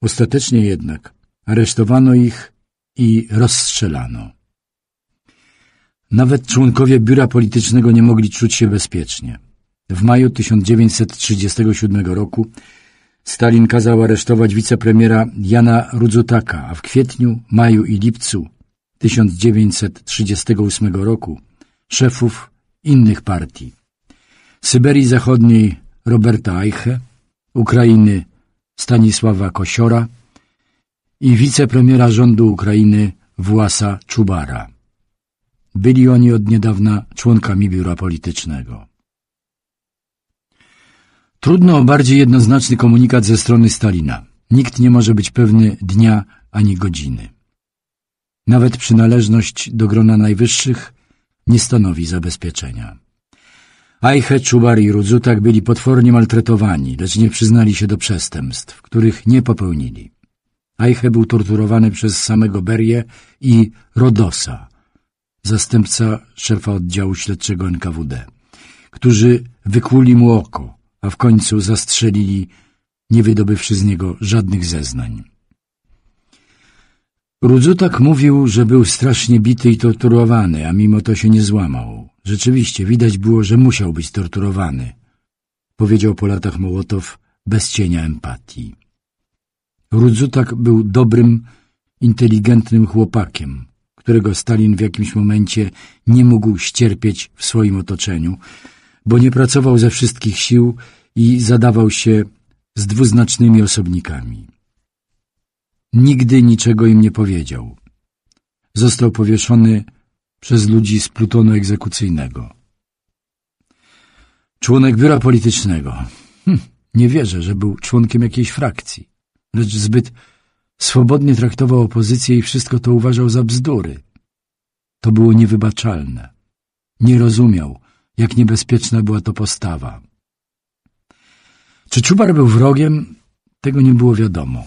ostatecznie jednak aresztowano ich i rozstrzelano. Nawet członkowie biura politycznego nie mogli czuć się bezpiecznie. W maju 1937 roku Stalin kazał aresztować wicepremiera Jana Rudzutaka, a w kwietniu, maju i lipcu 1938 roku szefów innych partii. Syberii Zachodniej Roberta Eiche, Ukrainy Stanisława Kosiora i wicepremiera rządu Ukrainy Własa Czubara. Byli oni od niedawna członkami biura politycznego. Trudno o bardziej jednoznaczny komunikat ze strony Stalina. Nikt nie może być pewny dnia ani godziny. Nawet przynależność do grona najwyższych nie stanowi zabezpieczenia. Ajche, Czubar i Rudzutak byli potwornie maltretowani, lecz nie przyznali się do przestępstw, których nie popełnili. Ajche był torturowany przez samego Berię i Rodosa, zastępca szefa oddziału śledczego NKWD, którzy wykłuli mu oko, a w końcu zastrzelili, nie wydobywszy z niego żadnych zeznań. Rudzutak mówił, że był strasznie bity i torturowany, a mimo to się nie złamał. Rzeczywiście, widać było, że musiał być torturowany, powiedział po latach Mołotow bez cienia empatii. Rudzutak był dobrym, inteligentnym chłopakiem, którego Stalin w jakimś momencie nie mógł ścierpieć w swoim otoczeniu, bo nie pracował ze wszystkich sił i zadawał się z dwuznacznymi osobnikami. Nigdy niczego im nie powiedział. Został powieszony przez ludzi z plutonu egzekucyjnego. Członek biura politycznego. Hm, nie wierzę, że był członkiem jakiejś frakcji, lecz zbyt Swobodnie traktował opozycję i wszystko to uważał za bzdury. To było niewybaczalne. Nie rozumiał, jak niebezpieczna była to postawa. Czy Czubar był wrogiem, tego nie było wiadomo.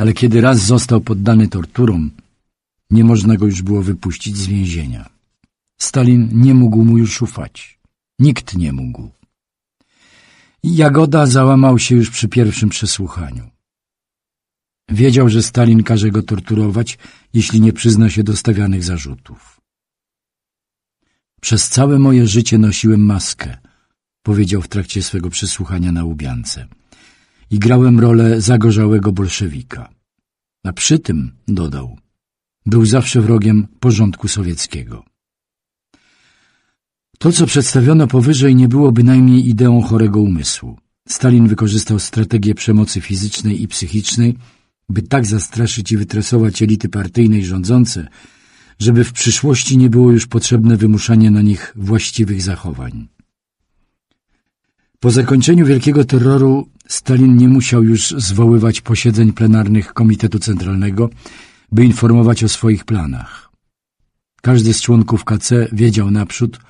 Ale kiedy raz został poddany torturom, nie można go już było wypuścić z więzienia. Stalin nie mógł mu już ufać. Nikt nie mógł. Jagoda załamał się już przy pierwszym przesłuchaniu. Wiedział, że Stalin każe go torturować, jeśli nie przyzna się do stawianych zarzutów. Przez całe moje życie nosiłem maskę, powiedział w trakcie swego przesłuchania na Łubiance. I grałem rolę zagorzałego bolszewika. A przy tym, dodał, był zawsze wrogiem porządku sowieckiego. To, co przedstawiono powyżej, nie było bynajmniej ideą chorego umysłu. Stalin wykorzystał strategię przemocy fizycznej i psychicznej, by tak zastraszyć i wytresować elity partyjne i rządzące, żeby w przyszłości nie było już potrzebne wymuszanie na nich właściwych zachowań. Po zakończeniu wielkiego terroru Stalin nie musiał już zwoływać posiedzeń plenarnych Komitetu Centralnego, by informować o swoich planach. Każdy z członków KC wiedział naprzód,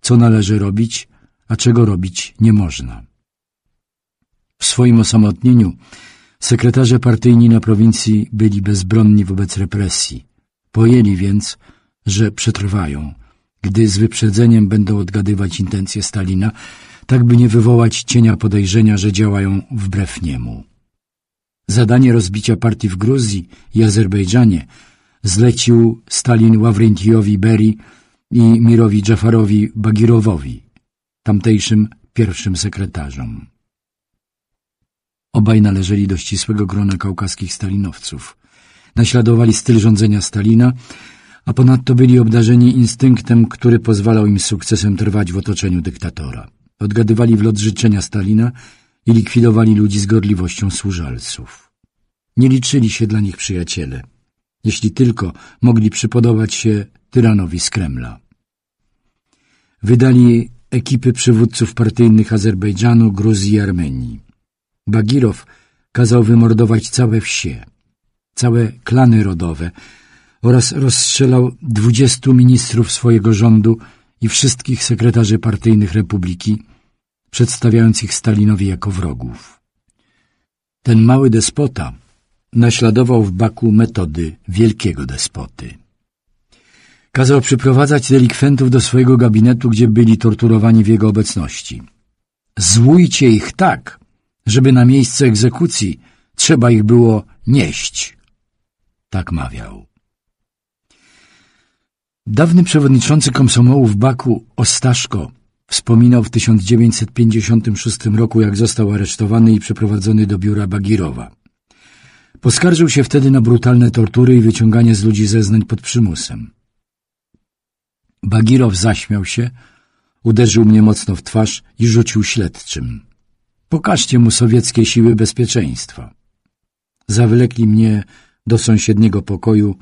co należy robić, a czego robić nie można. W swoim osamotnieniu Sekretarze partyjni na prowincji byli bezbronni wobec represji. Pojęli więc, że przetrwają, gdy z wyprzedzeniem będą odgadywać intencje Stalina, tak by nie wywołać cienia podejrzenia, że działają wbrew niemu. Zadanie rozbicia partii w Gruzji i Azerbejdżanie zlecił Stalin Ławryntijowi Beri i Mirowi Dżafarowi Bagirowowi, tamtejszym pierwszym sekretarzom. Obaj należeli do ścisłego grona kaukaskich stalinowców. Naśladowali styl rządzenia Stalina, a ponadto byli obdarzeni instynktem, który pozwalał im sukcesem trwać w otoczeniu dyktatora. Odgadywali wlot życzenia Stalina i likwidowali ludzi z gorliwością służalców. Nie liczyli się dla nich przyjaciele, jeśli tylko mogli przypodobać się tyranowi z Kremla. Wydali ekipy przywódców partyjnych Azerbejdżanu, Gruzji i Armenii. Bagirow kazał wymordować całe wsie, całe klany rodowe oraz rozstrzelał dwudziestu ministrów swojego rządu i wszystkich sekretarzy partyjnych republiki, przedstawiając ich Stalinowi jako wrogów. Ten mały despota naśladował w Baku metody wielkiego despoty. Kazał przyprowadzać delikwentów do swojego gabinetu, gdzie byli torturowani w jego obecności. Złójcie ich tak, żeby na miejsce egzekucji trzeba ich było nieść. Tak mawiał. Dawny przewodniczący komsomołów w Baku, Ostaszko, wspominał w 1956 roku, jak został aresztowany i przeprowadzony do biura Bagirowa. Poskarżył się wtedy na brutalne tortury i wyciąganie z ludzi zeznań pod przymusem. Bagirow zaśmiał się, uderzył mnie mocno w twarz i rzucił śledczym. Pokażcie mu sowieckie siły bezpieczeństwa. Zawlekli mnie do sąsiedniego pokoju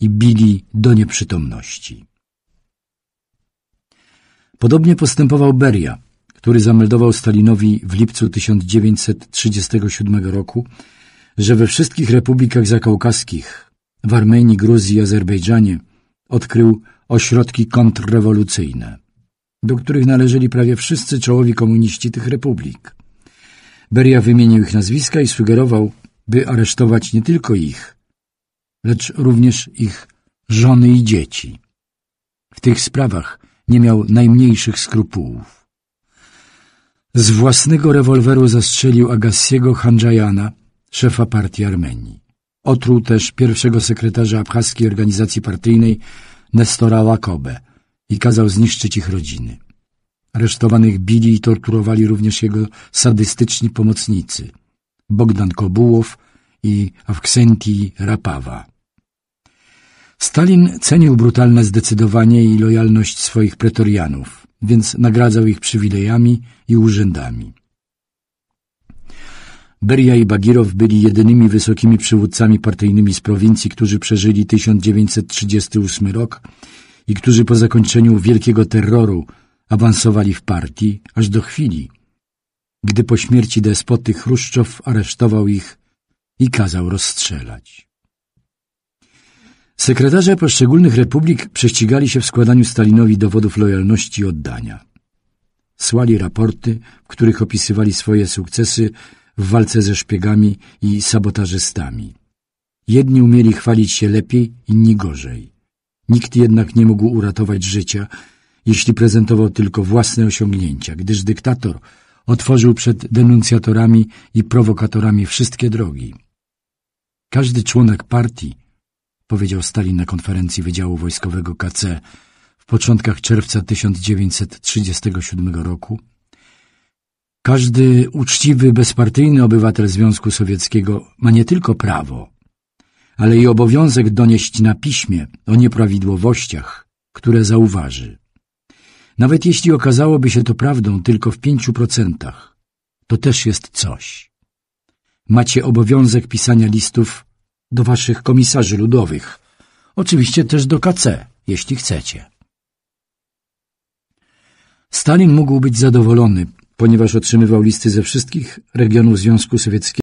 i bili do nieprzytomności. Podobnie postępował Beria, który zameldował Stalinowi w lipcu 1937 roku, że we wszystkich republikach zakaukaskich, w Armenii, Gruzji i Azerbejdżanie, odkrył ośrodki kontrrewolucyjne, do których należeli prawie wszyscy czołowi komuniści tych republik. Beria wymienił ich nazwiska i sugerował, by aresztować nie tylko ich, lecz również ich żony i dzieci. W tych sprawach nie miał najmniejszych skrupułów. Z własnego rewolweru zastrzelił Agassiego Hanjayana, szefa partii Armenii. Otruł też pierwszego sekretarza abchaskiej organizacji partyjnej Nestora Lakobe i kazał zniszczyć ich rodziny. Aresztowanych bili i torturowali również jego sadystyczni pomocnicy Bogdan Kobułow i Awksenti Rapawa. Stalin cenił brutalne zdecydowanie i lojalność swoich pretorianów, więc nagradzał ich przywilejami i urzędami. Beria i Bagirow byli jedynymi wysokimi przywódcami partyjnymi z prowincji, którzy przeżyli 1938 rok i którzy po zakończeniu wielkiego terroru awansowali w partii aż do chwili, gdy po śmierci despoty Chruszczow aresztował ich i kazał rozstrzelać. Sekretarze poszczególnych republik prześcigali się w składaniu Stalinowi dowodów lojalności i oddania. Słali raporty, w których opisywali swoje sukcesy w walce ze szpiegami i sabotażystami. Jedni umieli chwalić się lepiej, inni gorzej. Nikt jednak nie mógł uratować życia, jeśli prezentował tylko własne osiągnięcia, gdyż dyktator otworzył przed denuncjatorami i prowokatorami wszystkie drogi. Każdy członek partii, powiedział Stalin na konferencji Wydziału Wojskowego KC w początkach czerwca 1937 roku, każdy uczciwy, bezpartyjny obywatel Związku Sowieckiego ma nie tylko prawo, ale i obowiązek donieść na piśmie o nieprawidłowościach, które zauważy. Nawet jeśli okazałoby się to prawdą tylko w pięciu procentach, to też jest coś. Macie obowiązek pisania listów do waszych komisarzy ludowych, oczywiście też do KC, jeśli chcecie. Stalin mógł być zadowolony, ponieważ otrzymywał listy ze wszystkich regionów Związku Sowieckiego.